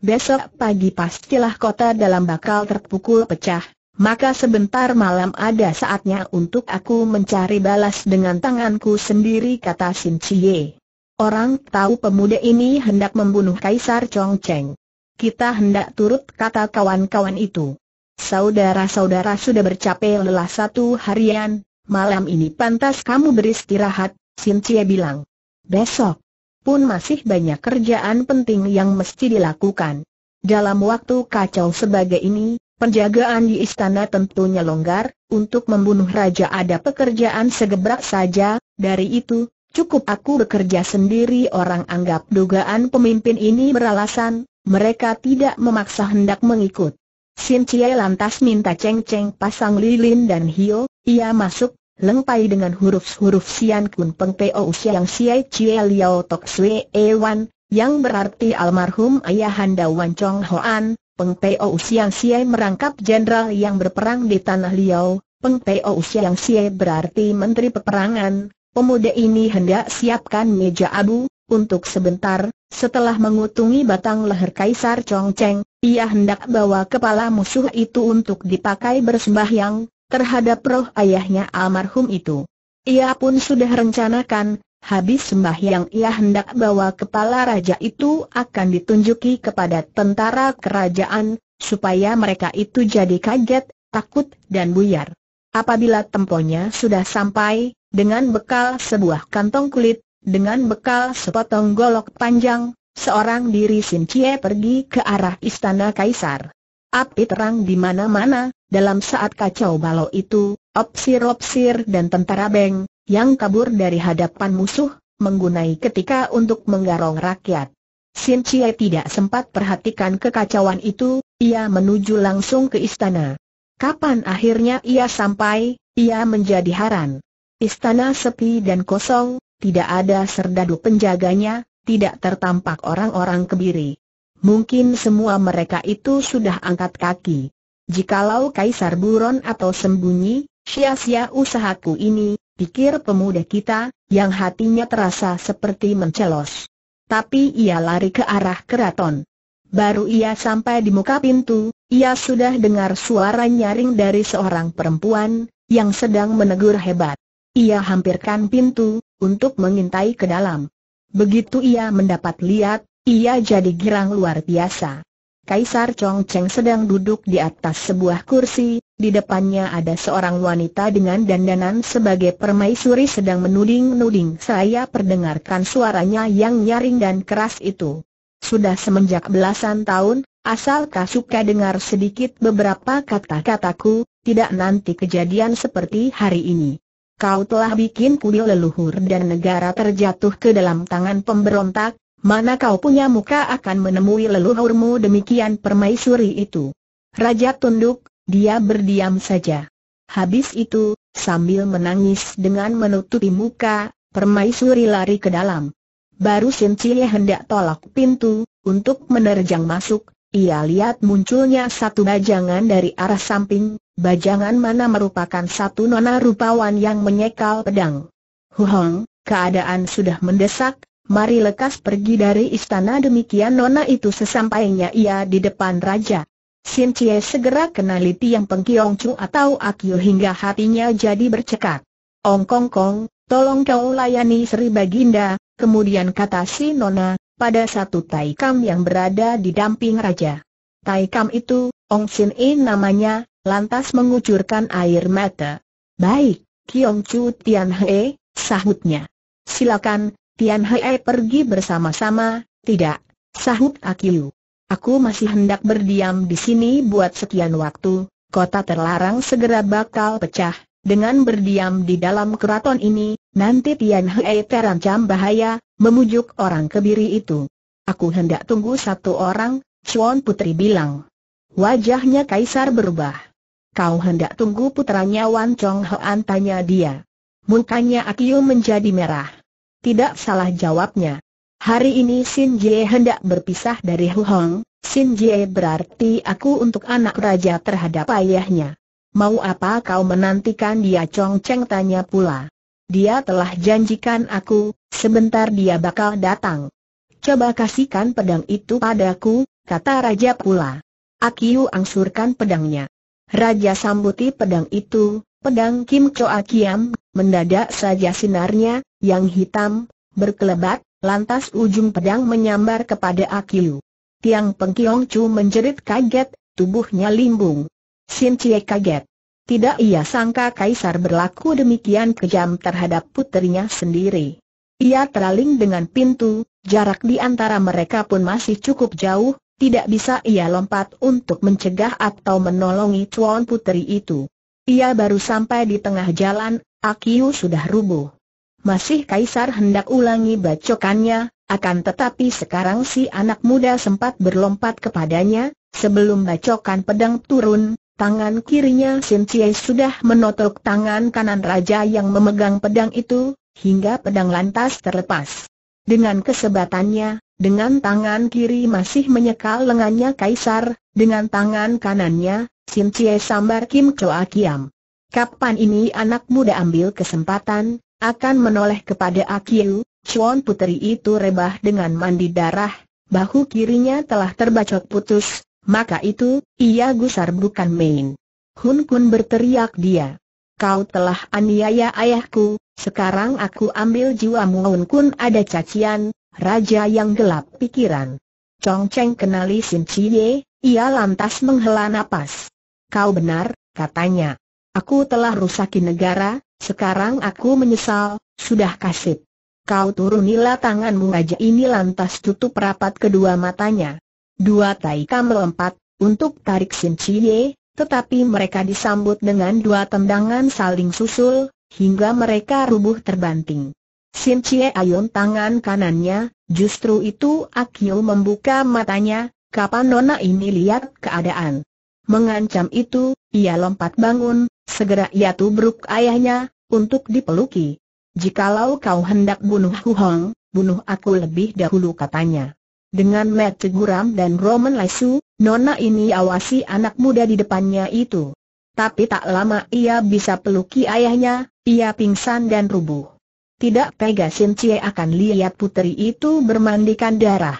besok pagi pastilah kota dalam bakal terpukul pecah, maka sebentar malam ada saatnya untuk aku mencari balas dengan tanganku sendiri kata Sin Chie. Orang tahu pemuda ini hendak membunuh Kaisar Chong Cheng. Kita hendak turut kata kawan-kawan itu. Saudara-saudara sudah bercapai lelah satu harian, malam ini pantas kamu beristirahat, Sin Chie bilang. Besok, pun masih banyak kerjaan penting yang mesti dilakukan. Dalam waktu kacau sebagai ini, penjagaan di istana tentunya longgar, untuk membunuh raja ada pekerjaan segebrak saja, dari itu, cukup aku bekerja sendiri orang anggap dugaan pemimpin ini beralasan, mereka tidak memaksa hendak mengikut. Sin Chie lantas minta ceng-ceng pasang lilin dan Hio, ia masuk, Lengpai dengan huruf-huruf Sian Kun Peng Po Siang Siai Cie Liao Tok E Wan, yang berarti almarhum ayahanda Wan Chong Hoan, Peng Po Siang Siai merangkap jenderal yang berperang di Tanah Liao, Peng Po Siang Siai berarti menteri peperangan, pemuda ini hendak siapkan meja abu, untuk sebentar, setelah mengutungi batang leher Kaisar Chong Cheng, ia hendak bawa kepala musuh itu untuk dipakai bersembahyang, terhadap roh ayahnya almarhum itu. Ia pun sudah rencanakan, habis sembahyang ia hendak bawa kepala raja itu akan ditunjuki kepada tentara kerajaan, supaya mereka itu jadi kaget, takut dan buyar. Apabila temponya sudah sampai, dengan bekal sebuah kantong kulit, dengan bekal sepotong golok panjang, seorang diri Sin pergi ke arah istana kaisar api terang di mana-mana, dalam saat kacau balau itu, opsir-opsir dan tentara Beng, yang kabur dari hadapan musuh, menggunai ketika untuk menggarong rakyat. Sin Chie tidak sempat perhatikan kekacauan itu, ia menuju langsung ke istana. Kapan akhirnya ia sampai, ia menjadi haran. Istana sepi dan kosong, tidak ada serdadu penjaganya, tidak tertampak orang-orang kebiri. Mungkin semua mereka itu sudah angkat kaki. Jikalau Kaisar buron atau sembunyi, sia-sia usahaku ini, pikir pemuda kita, yang hatinya terasa seperti mencelos. Tapi ia lari ke arah keraton. Baru ia sampai di muka pintu, ia sudah dengar suara nyaring dari seorang perempuan, yang sedang menegur hebat. Ia hampirkan pintu, untuk mengintai ke dalam. Begitu ia mendapat lihat, ia jadi girang luar biasa. Kaisar Chong Cheng sedang duduk di atas sebuah kursi, di depannya ada seorang wanita dengan dandanan sebagai permaisuri sedang menuding-nuding. Saya perdengarkan suaranya yang nyaring dan keras itu. Sudah semenjak belasan tahun, asal kau suka dengar sedikit beberapa kata-kataku, tidak nanti kejadian seperti hari ini. Kau telah bikin kuil leluhur dan negara terjatuh ke dalam tangan pemberontak, Mana kau punya muka akan menemui leluhurmu demikian permaisuri itu. Raja tunduk, dia berdiam saja. Habis itu, sambil menangis dengan menutupi muka, permaisuri lari ke dalam. Baru Sin hendak tolak pintu, untuk menerjang masuk, ia lihat munculnya satu bajangan dari arah samping, bajangan mana merupakan satu nona rupawan yang menyekal pedang. Huhong, keadaan sudah mendesak, mari lekas pergi dari istana demikian nona itu sesampainya ia di depan raja. Sin Cie segera kenali Tiang Pengkiong Chu atau Akyu hingga hatinya jadi bercekak. Ong Kong Kong, tolong kau layani Sri Baginda, kemudian kata si Nona, pada satu Taikam yang berada di damping raja. Taikam itu, Ong Sin In namanya, lantas mengucurkan air mata. Baik, Kiong Chu Tian He, sahutnya. Silakan, Tian Hei pergi bersama-sama, tidak, sahut Akiu. Aku masih hendak berdiam di sini buat sekian waktu, kota terlarang segera bakal pecah, dengan berdiam di dalam keraton ini, nanti Tian Hei terancam bahaya, memujuk orang kebiri itu. Aku hendak tunggu satu orang, Chuan Putri bilang. Wajahnya Kaisar berubah. Kau hendak tunggu putranya Wan Chong Hoan tanya dia. Mukanya Akiu menjadi merah. Tidak salah jawabnya. Hari ini Sin Jie hendak berpisah dari Hu Hong, Sin Jie berarti aku untuk anak raja terhadap ayahnya. Mau apa kau menantikan dia Chong Cheng tanya pula. Dia telah janjikan aku, sebentar dia bakal datang. Coba kasihkan pedang itu padaku, kata raja pula. Akiu angsurkan pedangnya. Raja sambuti pedang itu, pedang Kim Choa Kiam, Mendadak saja sinarnya, yang hitam, berkelebat, lantas ujung pedang menyambar kepada Akiu. Tiang Pengkiong Chu menjerit kaget, tubuhnya limbung. Sin Cie kaget. Tidak ia sangka Kaisar berlaku demikian kejam terhadap putrinya sendiri. Ia teraling dengan pintu, jarak di antara mereka pun masih cukup jauh, tidak bisa ia lompat untuk mencegah atau menolongi Cuan putri itu. Ia baru sampai di tengah jalan, Akiu sudah rubuh. Masih Kaisar hendak ulangi bacokannya, akan tetapi sekarang si anak muda sempat berlompat kepadanya, sebelum bacokan pedang turun, tangan kirinya Sim Chie sudah menotok tangan kanan raja yang memegang pedang itu, hingga pedang lantas terlepas. Dengan kesebatannya, dengan tangan kiri masih menyekal lengannya Kaisar, dengan tangan kanannya, Sim Chie sambar Kim Choa Kiam. Kapan ini anak muda ambil kesempatan, akan menoleh kepada Akiu, cuan puteri itu rebah dengan mandi darah, bahu kirinya telah terbacok putus, maka itu, ia gusar bukan main. Hun Kun berteriak dia. Kau telah aniaya ayahku, sekarang aku ambil jiwamu Hun Kun ada cacian, raja yang gelap pikiran. Chong Cheng kenali Sin Chie, ia lantas menghela napas. Kau benar, katanya. Aku telah rusakin negara, sekarang aku menyesal, sudah kasih. Kau turunilah tanganmu aja, ini lantas tutup rapat kedua matanya. Dua taika melompat, untuk tarik Sin Chie, tetapi mereka disambut dengan dua tendangan saling susul, hingga mereka rubuh terbanting. Sin Chie ayun tangan kanannya, justru itu Akio membuka matanya, kapan nona ini lihat keadaan. Mengancam itu, ia lompat bangun, segera ia tubruk ayahnya, untuk dipeluki. Jikalau kau hendak bunuh Hong, bunuh aku lebih dahulu katanya. Dengan Matt guram dan roman lesu, nona ini awasi anak muda di depannya itu. Tapi tak lama ia bisa peluki ayahnya, ia pingsan dan rubuh. Tidak tega Sin Cie akan lihat putri itu bermandikan darah.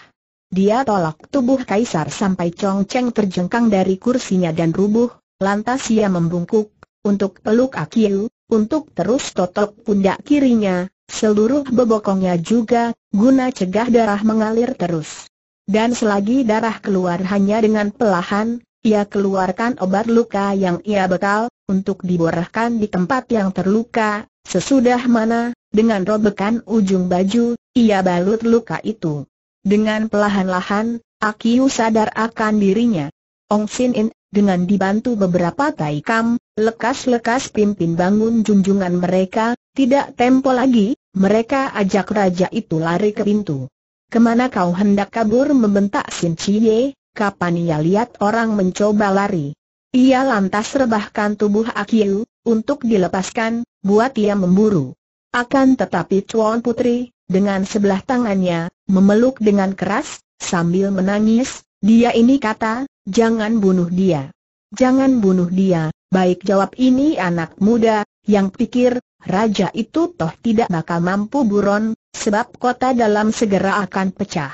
Dia tolak tubuh kaisar sampai Chong Cheng terjengkang dari kursinya dan rubuh, lantas ia membungkuk, untuk peluk Akiu, untuk terus totok pundak kirinya, seluruh bebokongnya juga, guna cegah darah mengalir terus. Dan selagi darah keluar hanya dengan pelahan, ia keluarkan obat luka yang ia bekal, untuk diborahkan di tempat yang terluka, sesudah mana, dengan robekan ujung baju, ia balut luka itu. Dengan pelahan lahan Akiu sadar akan dirinya. Ong Sin In, dengan dibantu beberapa taikam, lekas-lekas pimpin bangun junjungan mereka, tidak tempo lagi, mereka ajak raja itu lari ke pintu. Kemana kau hendak kabur membentak Sin Chie, kapan ia lihat orang mencoba lari. Ia lantas rebahkan tubuh Akiu, untuk dilepaskan, buat ia memburu. Akan tetapi Chuan Putri, dengan sebelah tangannya, memeluk dengan keras, sambil menangis, dia ini kata, jangan bunuh dia. Jangan bunuh dia, baik jawab ini anak muda, yang pikir, raja itu toh tidak bakal mampu buron, sebab kota dalam segera akan pecah.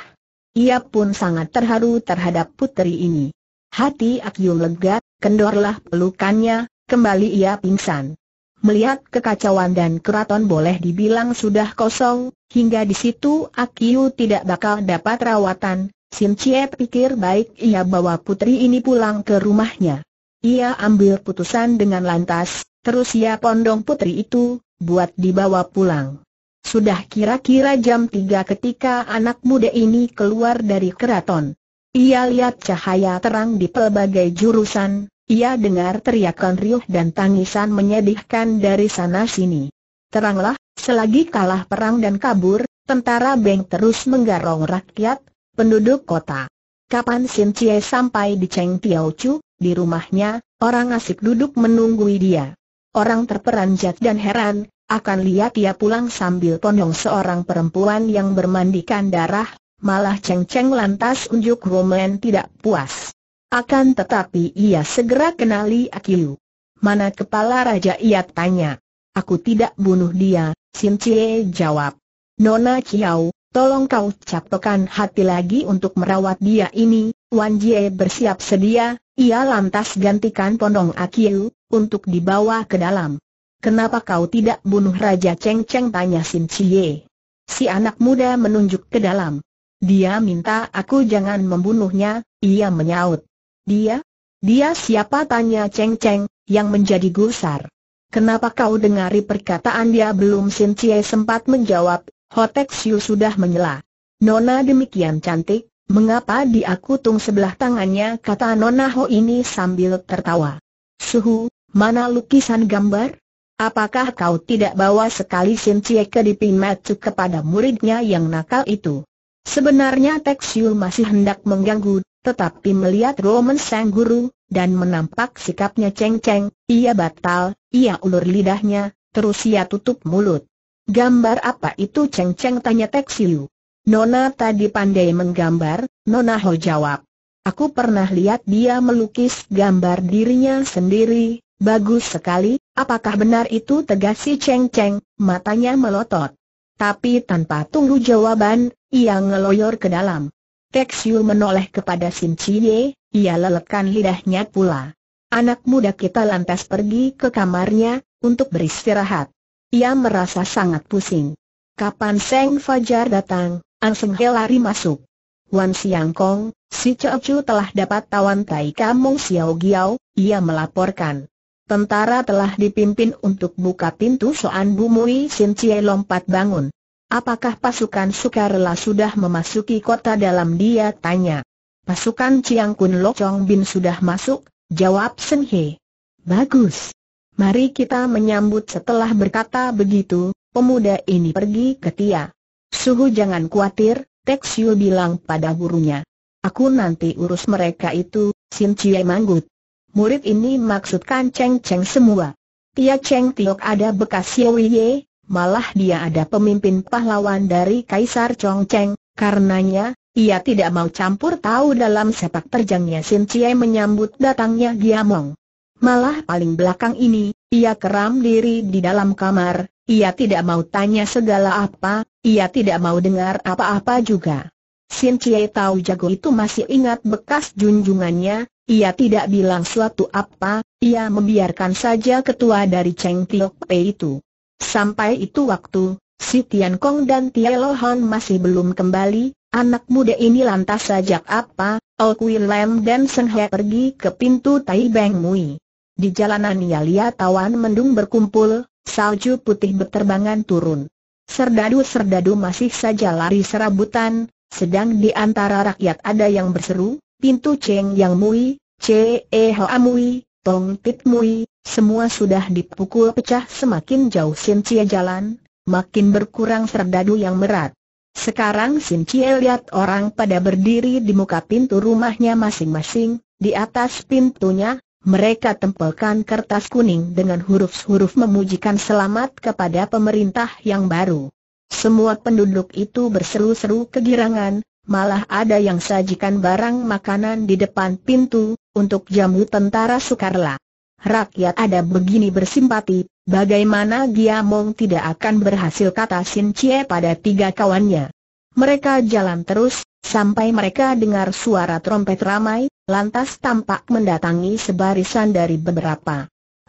Ia pun sangat terharu terhadap putri ini. Hati Akyung lega, kendorlah pelukannya, kembali ia pingsan. Melihat kekacauan dan keraton boleh dibilang sudah kosong, hingga di situ Akiu tidak bakal dapat rawatan, Sim Chie pikir baik ia bawa putri ini pulang ke rumahnya. Ia ambil putusan dengan lantas, terus ia pondong putri itu, buat dibawa pulang. Sudah kira-kira jam tiga ketika anak muda ini keluar dari keraton. Ia lihat cahaya terang di pelbagai jurusan, ia dengar teriakan riuh dan tangisan menyedihkan dari sana-sini. Teranglah, selagi kalah perang dan kabur, tentara Beng terus menggarong rakyat, penduduk kota. Kapan Sin Cie sampai di Cheng Tiao Chu, di rumahnya, orang asik duduk menunggui dia. Orang terperanjat dan heran, akan lihat ia pulang sambil pondong seorang perempuan yang bermandikan darah, malah Cheng Cheng lantas unjuk Roman tidak puas. Akan tetapi ia segera kenali Akiu. Mana kepala raja ia tanya. Aku tidak bunuh dia, Sim Cie jawab. Nona Chiao, tolong kau capokan hati lagi untuk merawat dia ini. Wan Jie bersiap sedia, ia lantas gantikan pondong Akiu, untuk dibawa ke dalam. Kenapa kau tidak bunuh Raja Cheng Cheng tanya Sim Cie. Si anak muda menunjuk ke dalam. Dia minta aku jangan membunuhnya, ia menyaut. Dia? Dia siapa tanya Cheng Cheng, yang menjadi gusar. Kenapa kau dengari perkataan dia belum Sin Cie sempat menjawab, Hotek Siu sudah menyela. Nona demikian cantik, mengapa dia kutung sebelah tangannya kata Nona Ho ini sambil tertawa. Suhu, mana lukisan gambar? Apakah kau tidak bawa sekali Sin Cie ke Dipimatsu kepada muridnya yang nakal itu? Sebenarnya Tek Siu masih hendak mengganggu tetapi melihat Roman Sang Guru, dan menampak sikapnya ceng-ceng, ia batal, ia ulur lidahnya, terus ia tutup mulut. Gambar apa itu ceng-ceng tanya Teksilu. Nona tadi pandai menggambar, Nona Ho jawab. Aku pernah lihat dia melukis gambar dirinya sendiri, bagus sekali, apakah benar itu tegas si cengceng, matanya melotot. Tapi tanpa tunggu jawaban, ia ngeloyor ke dalam. Tek Siu menoleh kepada Sim Cie, ia lelekan lidahnya pula. Anak muda kita lantas pergi ke kamarnya, untuk beristirahat. Ia merasa sangat pusing. Kapan Seng Fajar datang, Seng He lari masuk. Wan Siang Kong, si Chu telah dapat tawan Tai Kamong Xiao Giao, ia melaporkan. Tentara telah dipimpin untuk buka pintu Soan Bumui Sin Cie lompat bangun. Apakah pasukan sukarela sudah memasuki kota dalam dia tanya. Pasukan Chiang Kun Lo Chong Bin sudah masuk, jawab Sen He. Bagus. Mari kita menyambut setelah berkata begitu, pemuda ini pergi ke Tia. Suhu jangan khawatir, Tek Siu bilang pada gurunya. Aku nanti urus mereka itu, Sin Cie Manggut. Murid ini maksudkan Cheng Cheng semua. Tia Cheng Tiok ada bekas Yowie, malah dia ada pemimpin pahlawan dari Kaisar Chongcheng, karenanya, ia tidak mau campur tahu dalam sepak terjangnya Sin Chie menyambut datangnya Giamong. Malah paling belakang ini, ia keram diri di dalam kamar, ia tidak mau tanya segala apa, ia tidak mau dengar apa-apa juga. Sin Chie tahu jago itu masih ingat bekas junjungannya, ia tidak bilang suatu apa, ia membiarkan saja ketua dari Cheng Tiok Pei itu. Sampai itu waktu, si Tian Kong dan Tia Lohan masih belum kembali, anak muda ini lantas sajak apa, Al Kui Lam dan Seng He pergi ke pintu Tai Beng Mui. Di jalanan ia lihat tawan mendung berkumpul, salju putih berterbangan turun. Serdadu-serdadu masih saja lari serabutan, sedang di antara rakyat ada yang berseru, pintu Cheng Yang Mui, Che E Hoa Mui, Tong Tit Mui, semua sudah dipukul pecah semakin jauh Sin Cie jalan, makin berkurang serdadu yang merat. Sekarang Sin Cie lihat orang pada berdiri di muka pintu rumahnya masing-masing, di atas pintunya, mereka tempelkan kertas kuning dengan huruf-huruf memujikan selamat kepada pemerintah yang baru. Semua penduduk itu berseru-seru kegirangan, malah ada yang sajikan barang makanan di depan pintu, untuk jamu tentara sukarela rakyat ada begini bersimpati, bagaimana dia Giamong tidak akan berhasil kata Sin Cie pada tiga kawannya. Mereka jalan terus, sampai mereka dengar suara trompet ramai, lantas tampak mendatangi sebarisan dari beberapa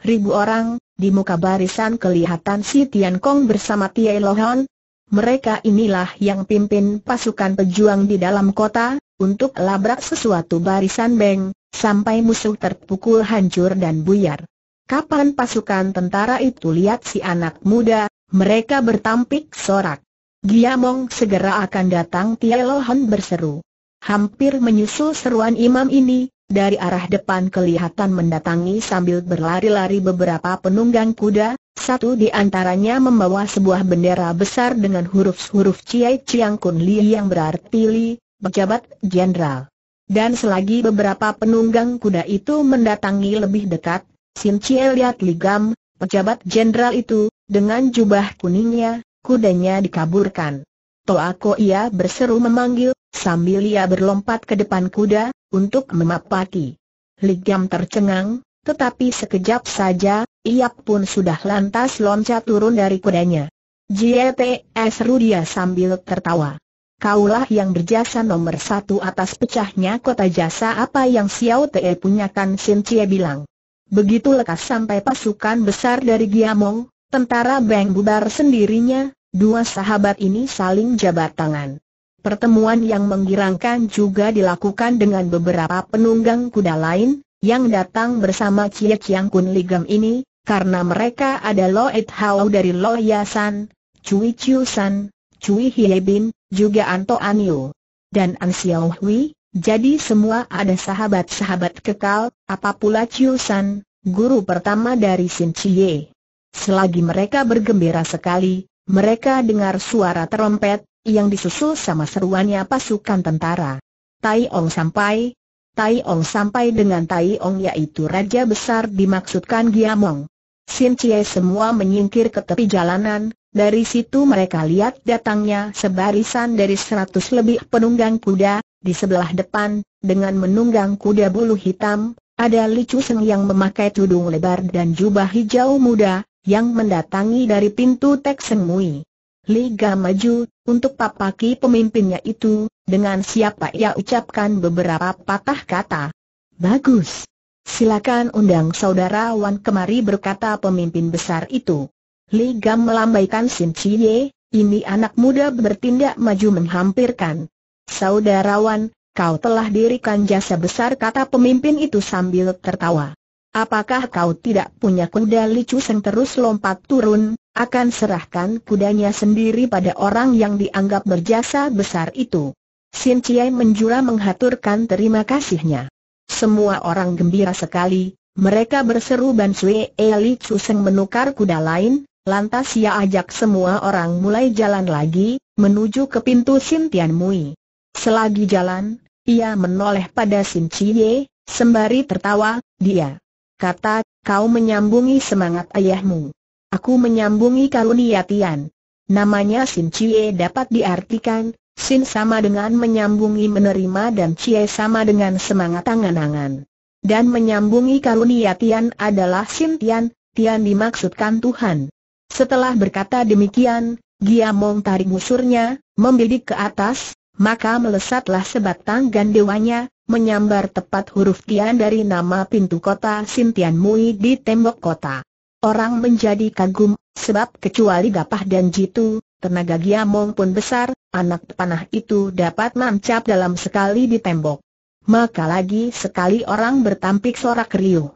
ribu orang, di muka barisan kelihatan si Tian Kong bersama Tie Lohan. Mereka inilah yang pimpin pasukan pejuang di dalam kota, untuk labrak sesuatu barisan Beng, sampai musuh terpukul hancur dan buyar. Kapan pasukan tentara itu lihat si anak muda, mereka bertampik sorak. Giamong segera akan datang Tielohon berseru. Hampir menyusul seruan imam ini, dari arah depan kelihatan mendatangi sambil berlari-lari beberapa penunggang kuda, satu di antaranya membawa sebuah bendera besar dengan huruf-huruf Ciai Ciang Kun Li yang berarti Li, pejabat jenderal. Dan selagi beberapa penunggang kuda itu mendatangi lebih dekat, Sin Chie lihat Ligam, pejabat jenderal itu, dengan jubah kuningnya, kudanya dikaburkan. Toako ia berseru memanggil, sambil ia berlompat ke depan kuda, untuk memapati. Ligam tercengang, tetapi sekejap saja, ia pun sudah lantas loncat turun dari kudanya. Jie seru dia sambil tertawa. Kaulah yang berjasa nomor satu atas pecahnya kota jasa apa yang Xiao Te punyakan Sin Cie bilang. Begitu lekas sampai pasukan besar dari Giamong, tentara Beng bubar sendirinya, dua sahabat ini saling jabat tangan. Pertemuan yang menggirangkan juga dilakukan dengan beberapa penunggang kuda lain, yang datang bersama Cie Chiang Kun Ligam ini, karena mereka ada Lo Et Hao dari Lo Yasan, Cui Chiu San, Cui Hiebin, juga Anto Anio. Dan An Xiao Hui, jadi semua ada sahabat-sahabat kekal, Apapula pula Chiu San, guru pertama dari Sin Chie. Selagi mereka bergembira sekali, mereka dengar suara terompet, yang disusul sama seruannya pasukan tentara. Tai Ong sampai, Tai Ong sampai dengan Tai Ong yaitu Raja Besar dimaksudkan Giamong. Sin Chie semua menyingkir ke tepi jalanan, dari situ mereka lihat datangnya sebarisan dari seratus lebih penunggang kuda, di sebelah depan, dengan menunggang kuda bulu hitam, ada Li Chuseng yang memakai tudung lebar dan jubah hijau muda, yang mendatangi dari pintu Tek Seng Mui. Liga maju, untuk papaki pemimpinnya itu, dengan siapa ia ucapkan beberapa patah kata. Bagus. Silakan undang saudara Wan kemari berkata pemimpin besar itu. Li Gam melambaikan Sim Cie, ini anak muda bertindak maju menghampirkan. Saudarawan, kau telah dirikan jasa besar kata pemimpin itu sambil tertawa. Apakah kau tidak punya kuda licu yang terus lompat turun, akan serahkan kudanya sendiri pada orang yang dianggap berjasa besar itu? Sin Cie menjura menghaturkan terima kasihnya. Semua orang gembira sekali, mereka berseru Ban Sui E menukar kuda lain, Lantas ia ajak semua orang mulai jalan lagi, menuju ke pintu Sin Mui. Selagi jalan, ia menoleh pada Sin Cie, sembari tertawa, dia kata, kau menyambungi semangat ayahmu. Aku menyambungi karunia Tian. Namanya Sin Cie dapat diartikan, Sin sama dengan menyambungi menerima dan Cie sama dengan semangat angan-angan. Dan menyambungi karunia Tian adalah Sin Tian, Tian dimaksudkan Tuhan. Setelah berkata demikian, Giamong tarik busurnya, membidik ke atas, maka melesatlah sebatang gandewanya, menyambar tepat huruf Tian dari nama pintu kota Sintian Mui di tembok kota. Orang menjadi kagum, sebab kecuali Gapah dan Jitu, tenaga Giamong pun besar, anak panah itu dapat nancap dalam sekali di tembok. Maka lagi sekali orang bertampik sorak riuh.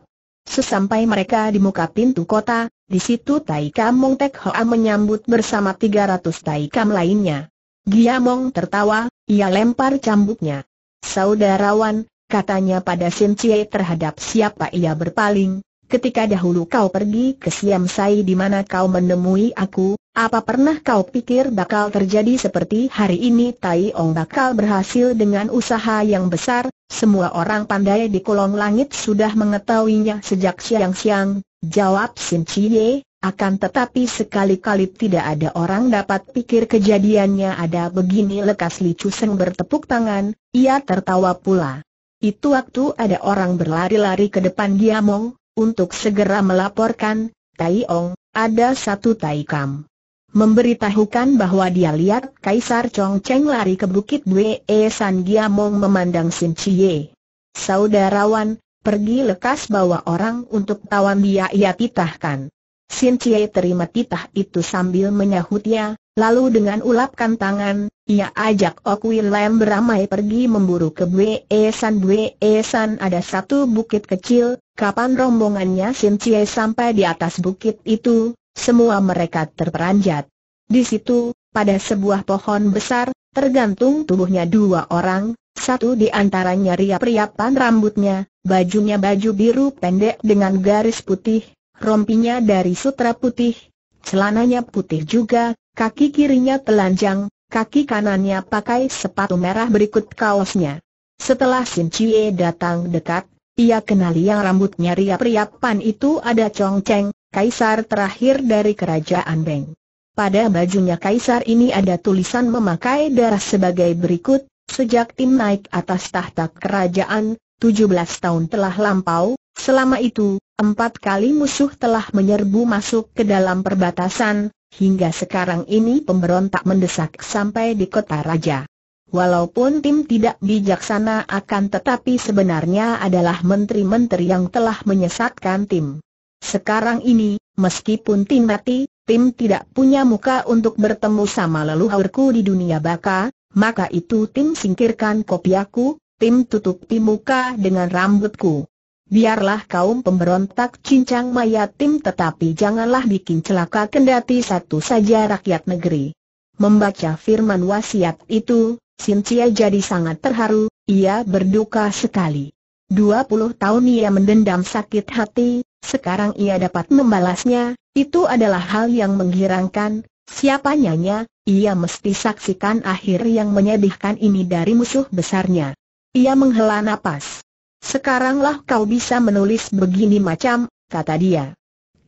Sesampai mereka di muka pintu kota, di situ Tai Kam Mong Tek Hoa menyambut bersama 300 Tai Kam lainnya. Giamong tertawa, ia lempar cambuknya. Saudarawan, katanya pada Sin Cie terhadap siapa ia berpaling, ketika dahulu kau pergi ke Siam Sai di mana kau menemui aku, apa pernah kau pikir bakal terjadi seperti hari ini Tai Ong bakal berhasil dengan usaha yang besar, semua orang pandai di kolong langit sudah mengetahuinya sejak siang-siang, Jawab Sim Cie, akan tetapi sekali-kali tidak ada orang dapat pikir kejadiannya ada begini lekas Li Seng bertepuk tangan, ia tertawa pula. Itu waktu ada orang berlari-lari ke depan Giamong, untuk segera melaporkan, Tai Ong, ada satu Tai Kam. Memberitahukan bahwa dia lihat Kaisar Chong Cheng lari ke Bukit Bue San Giamong memandang Sim Cie. Saudarawan, Pergi lekas bawa orang untuk tawan dia ia titahkan. Sin Cie terima titah itu sambil menyahutnya, lalu dengan ulapkan tangan, ia ajak Ok Lam beramai pergi memburu ke Bue e San Bue e San ada satu bukit kecil, kapan rombongannya Sin Cie sampai di atas bukit itu, semua mereka terperanjat. Di situ, pada sebuah pohon besar, tergantung tubuhnya dua orang, satu di antaranya riap-riapan rambutnya, bajunya baju biru pendek dengan garis putih, rompinya dari sutra putih, celananya putih juga, kaki kirinya telanjang, kaki kanannya pakai sepatu merah berikut kaosnya. Setelah Sin Chie datang dekat, ia kenali yang rambutnya riap pan itu ada Chong Cheng, kaisar terakhir dari kerajaan Beng. Pada bajunya kaisar ini ada tulisan memakai darah sebagai berikut, sejak Tim naik atas tahta kerajaan, 17 tahun telah lampau, selama itu, empat kali musuh telah menyerbu masuk ke dalam perbatasan, hingga sekarang ini pemberontak mendesak sampai di kota raja. Walaupun tim tidak bijaksana akan tetapi sebenarnya adalah menteri-menteri yang telah menyesatkan tim. Sekarang ini, meskipun tim mati, tim tidak punya muka untuk bertemu sama leluhurku di dunia baka, maka itu tim singkirkan kopiaku, Tim tutupi muka dengan rambutku. Biarlah kaum pemberontak cincang mayat tim tetapi janganlah bikin celaka kendati satu saja rakyat negeri. Membaca firman wasiat itu, Sintia jadi sangat terharu, ia berduka sekali. 20 tahun ia mendendam sakit hati, sekarang ia dapat membalasnya, itu adalah hal yang menghirangkan, siapa nyanya, ia mesti saksikan akhir yang menyedihkan ini dari musuh besarnya. Ia menghela nafas. Sekaranglah kau bisa menulis begini macam, kata dia.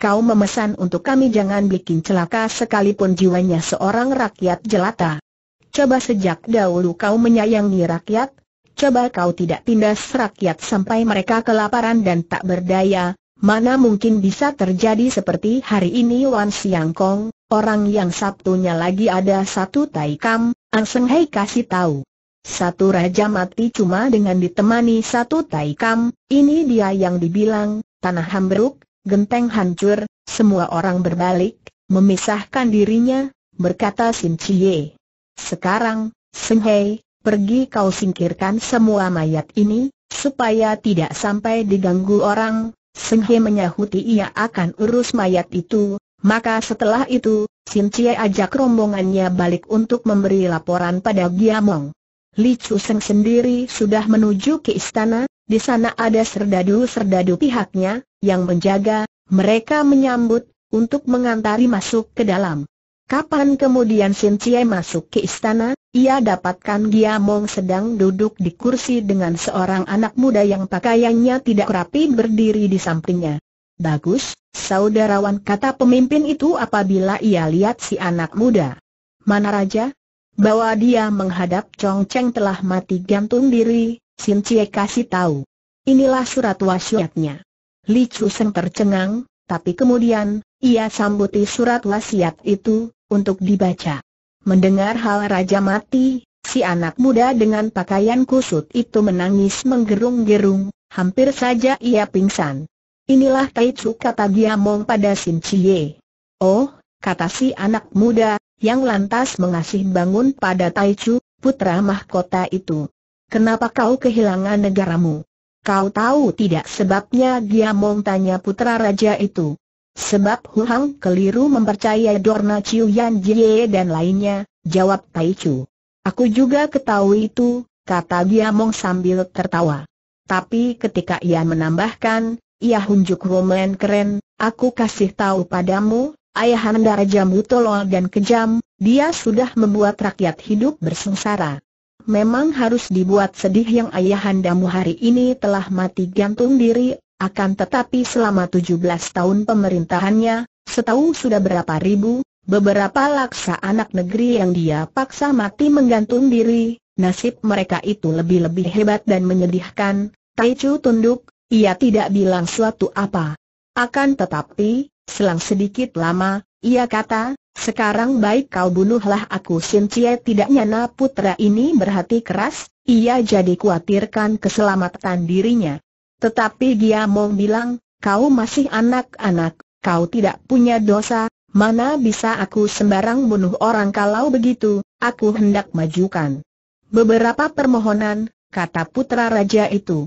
Kau memesan untuk kami jangan bikin celaka sekalipun jiwanya seorang rakyat jelata. Coba sejak dahulu kau menyayangi rakyat, coba kau tidak tindas rakyat sampai mereka kelaparan dan tak berdaya, mana mungkin bisa terjadi seperti hari ini Wan Siang Kong, orang yang Sabtunya lagi ada satu taikam, ang Anseng Hei kasih tahu. Satu raja mati cuma dengan ditemani satu taikam, ini dia yang dibilang, tanah hambruk, genteng hancur, semua orang berbalik, memisahkan dirinya, berkata Sin Chie. Sekarang, Sen Hei, pergi kau singkirkan semua mayat ini, supaya tidak sampai diganggu orang, Sen Hei menyahuti ia akan urus mayat itu, maka setelah itu, Sin Chie ajak rombongannya balik untuk memberi laporan pada Giamong. Li Chu Seng sendiri sudah menuju ke istana, di sana ada serdadu-serdadu pihaknya, yang menjaga, mereka menyambut, untuk mengantari masuk ke dalam. Kapan kemudian Sin Cie masuk ke istana, ia dapatkan Gia Mong sedang duduk di kursi dengan seorang anak muda yang pakaiannya tidak rapi berdiri di sampingnya. Bagus, saudarawan kata pemimpin itu apabila ia lihat si anak muda. Mana raja, bahwa dia menghadap Chong Cheng telah mati gantung diri, Sin Cie kasih tahu. Inilah surat wasiatnya. Li Chu Seng tercengang, tapi kemudian, ia sambuti surat wasiat itu, untuk dibaca. Mendengar hal Raja mati, si anak muda dengan pakaian kusut itu menangis menggerung-gerung, hampir saja ia pingsan. Inilah Tai Chu kata dia mong pada Sin Cie. Oh, kata si anak muda, yang lantas mengasih bangun pada Taichu, putra mahkota itu. Kenapa kau kehilangan negaramu? Kau tahu tidak sebabnya dia tanya putra raja itu. Sebab Hu Hang keliru mempercayai Dorna Chiu Yan Jie dan lainnya, jawab Taichu. Aku juga ketahui itu, kata Giamong sambil tertawa. Tapi ketika ia menambahkan, ia hunjuk roman keren, aku kasih tahu padamu, Ayahanda Raja Mutolol dan kejam, dia sudah membuat rakyat hidup bersengsara. Memang harus dibuat sedih yang ayahandamu hari ini telah mati gantung diri, akan tetapi selama 17 tahun pemerintahannya, setahu sudah berapa ribu, beberapa laksa anak negeri yang dia paksa mati menggantung diri, nasib mereka itu lebih-lebih hebat dan menyedihkan, Taichu tunduk, ia tidak bilang suatu apa. Akan tetapi, Selang sedikit lama, ia kata, sekarang baik kau bunuhlah aku Sin Cie tidak nyana putra ini berhati keras, ia jadi khawatirkan keselamatan dirinya. Tetapi dia mau bilang, kau masih anak-anak, kau tidak punya dosa, mana bisa aku sembarang bunuh orang kalau begitu, aku hendak majukan. Beberapa permohonan, kata putra raja itu.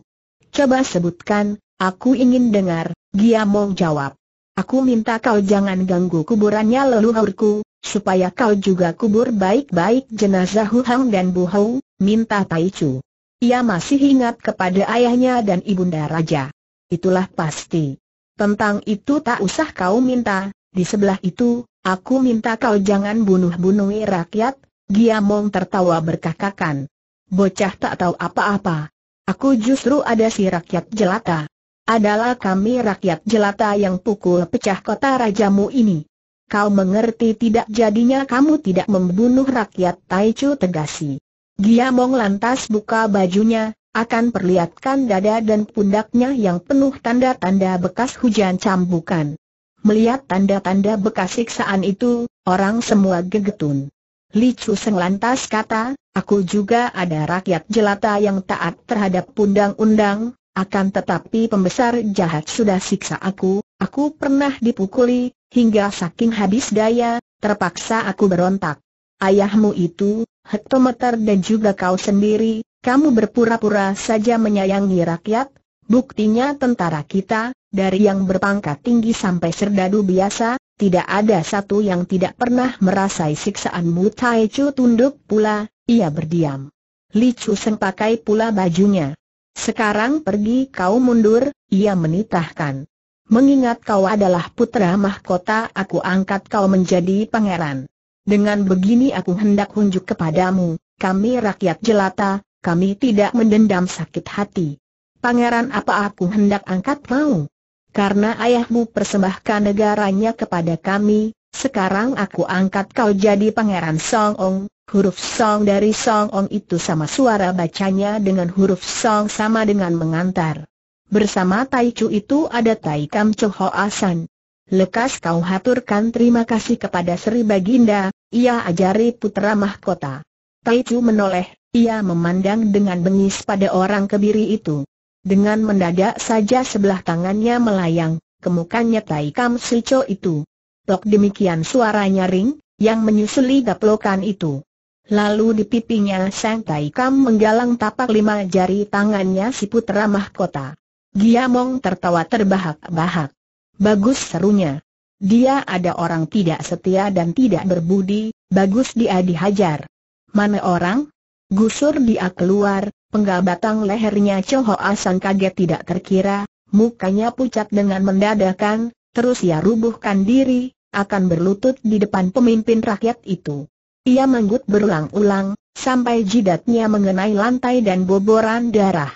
Coba sebutkan, aku ingin dengar, dia mau jawab. Aku minta kau jangan ganggu kuburannya leluhurku, supaya kau juga kubur baik-baik jenazah Hu Hang dan Bu Hou, minta Tai Chu. Ia masih ingat kepada ayahnya dan ibunda raja. Itulah pasti. Tentang itu tak usah kau minta, di sebelah itu, aku minta kau jangan bunuh-bunuhi rakyat, Giamong tertawa berkakakan. Bocah tak tahu apa-apa. Aku justru ada si rakyat jelata adalah kami rakyat jelata yang pukul pecah kota rajamu ini. Kau mengerti tidak jadinya kamu tidak membunuh rakyat Taichu tegasi. mong lantas buka bajunya, akan perlihatkan dada dan pundaknya yang penuh tanda-tanda bekas hujan cambukan. Melihat tanda-tanda bekas siksaan itu, orang semua gegetun. Li Chu Seng lantas kata, aku juga ada rakyat jelata yang taat terhadap undang-undang, akan tetapi pembesar jahat sudah siksa aku, aku pernah dipukuli, hingga saking habis daya, terpaksa aku berontak. Ayahmu itu, hektometer dan juga kau sendiri, kamu berpura-pura saja menyayangi rakyat, buktinya tentara kita, dari yang berpangkat tinggi sampai serdadu biasa, tidak ada satu yang tidak pernah merasai siksaanmu. Tai Chu tunduk pula, ia berdiam. Li Chu sempakai pula bajunya. Sekarang pergi kau mundur, ia menitahkan. Mengingat kau adalah putra mahkota aku angkat kau menjadi pangeran. Dengan begini aku hendak unjuk kepadamu, kami rakyat jelata, kami tidak mendendam sakit hati. Pangeran apa aku hendak angkat kau? Karena ayahmu persembahkan negaranya kepada kami, sekarang aku angkat kau jadi pangeran Song Ong. Huruf Song dari Song Ong itu sama suara bacanya dengan huruf Song sama dengan mengantar. Bersama Tai Chu itu ada Tai Kam Cho Ho Asan. Lekas kau haturkan terima kasih kepada Sri Baginda, ia ajari putra mahkota. Tai Chu menoleh, ia memandang dengan bengis pada orang kebiri itu. Dengan mendadak saja sebelah tangannya melayang, kemukannya Tai Kam Si Cho itu plok demikian suaranya ring yang menyusuli gaplokan itu. Lalu di pipinya Sang Tai Kam menggalang tapak lima jari tangannya si putra mahkota. Giamong tertawa terbahak-bahak. Bagus serunya. Dia ada orang tidak setia dan tidak berbudi, bagus dia dihajar. Mana orang? Gusur dia keluar, penggal batang lehernya Choho Asan kaget tidak terkira, mukanya pucat dengan mendadakan, terus ia rubuhkan diri, akan berlutut di depan pemimpin rakyat itu. Ia manggut berulang-ulang, sampai jidatnya mengenai lantai dan boboran darah.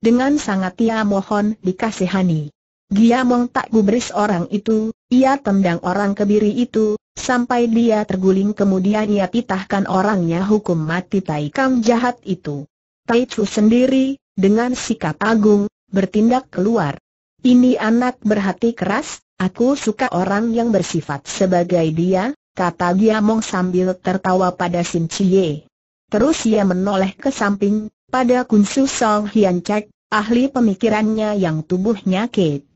Dengan sangat ia mohon dikasihani. Giamong tak gubris orang itu, ia tendang orang kebiri itu, sampai dia terguling kemudian ia titahkan orangnya hukum mati Taikang jahat itu. Taichu sendiri, dengan sikap agung, bertindak keluar. Ini anak berhati keras, Aku suka orang yang bersifat sebagai dia, kata dia Mong sambil tertawa pada Sin Chie. Terus ia menoleh ke samping, pada Kunsu Song Hian Chek, ahli pemikirannya yang tubuhnya kait.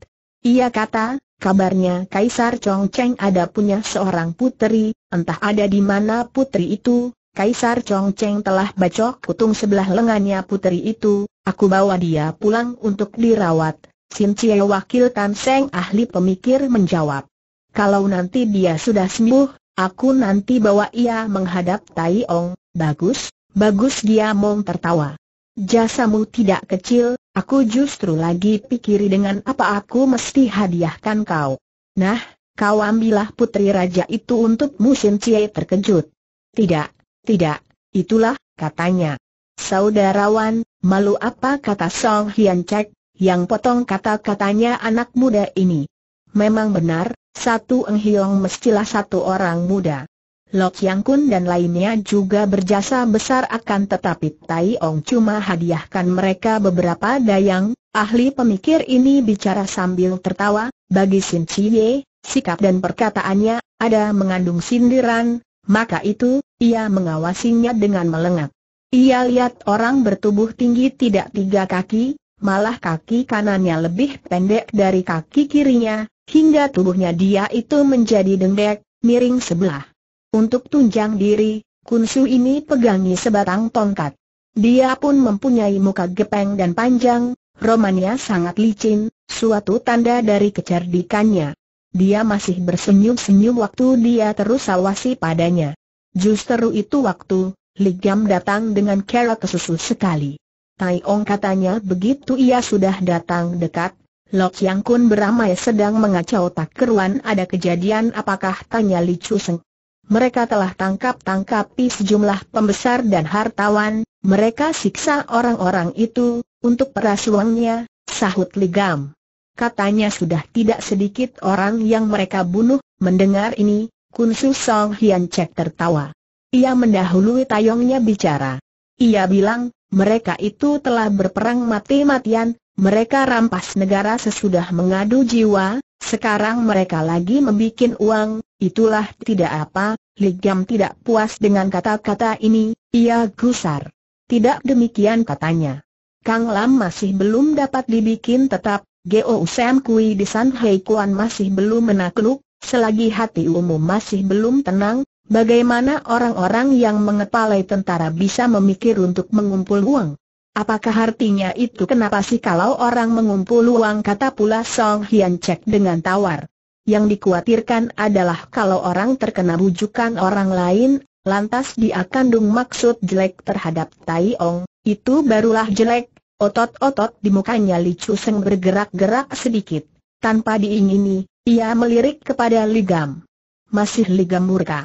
Ia kata, kabarnya Kaisar Chong Cheng ada punya seorang putri, entah ada di mana putri itu, Kaisar Chong Cheng telah bacok kutung sebelah lengannya putri itu, aku bawa dia pulang untuk dirawat, Sin Chie wakil Tan Seng ahli pemikir menjawab. Kalau nanti dia sudah sembuh, aku nanti bawa ia menghadap Tai Ong, bagus, bagus dia mong tertawa. Jasamu tidak kecil, aku justru lagi pikiri dengan apa aku mesti hadiahkan kau. Nah, kau ambillah putri raja itu untuk Musin Cie terkejut. Tidak, tidak, itulah, katanya. Saudarawan, malu apa kata Song Hian Cek, yang potong kata-katanya anak muda ini. Memang benar, satu Eng mestilah satu orang muda. Lok Yang Kun dan lainnya juga berjasa besar akan tetapi Tai Ong cuma hadiahkan mereka beberapa dayang, ahli pemikir ini bicara sambil tertawa, bagi Sin Chie, sikap dan perkataannya, ada mengandung sindiran, maka itu, ia mengawasinya dengan melengat. Ia lihat orang bertubuh tinggi tidak tiga kaki, malah kaki kanannya lebih pendek dari kaki kirinya, hingga tubuhnya dia itu menjadi dendek, miring sebelah. Untuk tunjang diri, Kunsu ini pegangi sebatang tongkat. Dia pun mempunyai muka gepeng dan panjang, romannya sangat licin, suatu tanda dari kecerdikannya. Dia masih bersenyum-senyum waktu dia terus awasi padanya. Justru itu waktu, Ligam datang dengan kera kesusu sekali. Tai Ong katanya begitu ia sudah datang dekat, Lok Yang Kun beramai sedang mengacau tak keruan ada kejadian apakah tanya Li Chu Seng. Mereka telah tangkap-tangkapi sejumlah pembesar dan hartawan, mereka siksa orang-orang itu, untuk uangnya, sahut Li Gam. Katanya sudah tidak sedikit orang yang mereka bunuh, mendengar ini, Kun Su Song Hian Cek tertawa. Ia mendahului tayongnya bicara. Ia bilang, mereka itu telah berperang mati-matian, mereka rampas negara sesudah mengadu jiwa, sekarang mereka lagi membuat uang, itulah tidak apa, Ligam tidak puas dengan kata-kata ini, ia gusar. Tidak demikian katanya. Kang Lam masih belum dapat dibikin tetap, Geo Sam Kui di San Hei Kuan masih belum menakluk, selagi hati umum masih belum tenang, Bagaimana orang-orang yang mengepalai tentara bisa memikir untuk mengumpul uang? Apakah artinya itu kenapa sih kalau orang mengumpul uang kata pula Song Hian Cek dengan tawar? Yang dikhawatirkan adalah kalau orang terkena bujukan orang lain, lantas dia kandung maksud jelek terhadap Tai Ong, itu barulah jelek, otot-otot di mukanya Li Chu Seng bergerak-gerak sedikit. Tanpa diingini, ia melirik kepada Ligam. Masih Ligam murka.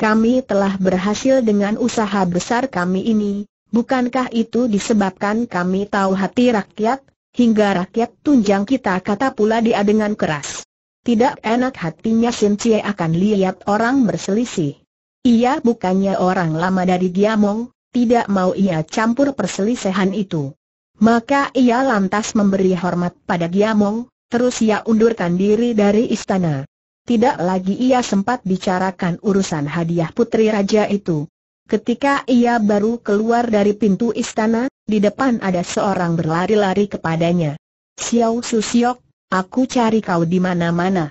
Kami telah berhasil dengan usaha besar kami ini, bukankah itu disebabkan kami tahu hati rakyat, hingga rakyat tunjang kita kata pula dia dengan keras. Tidak enak hatinya Sin Cie akan lihat orang berselisih. Ia bukannya orang lama dari Giamong, tidak mau ia campur perselisihan itu. Maka ia lantas memberi hormat pada Giamong, terus ia undurkan diri dari istana. Tidak lagi ia sempat bicarakan urusan hadiah putri raja itu. Ketika ia baru keluar dari pintu istana, di depan ada seorang berlari-lari kepadanya. Xiao Susiok, aku cari kau di mana-mana.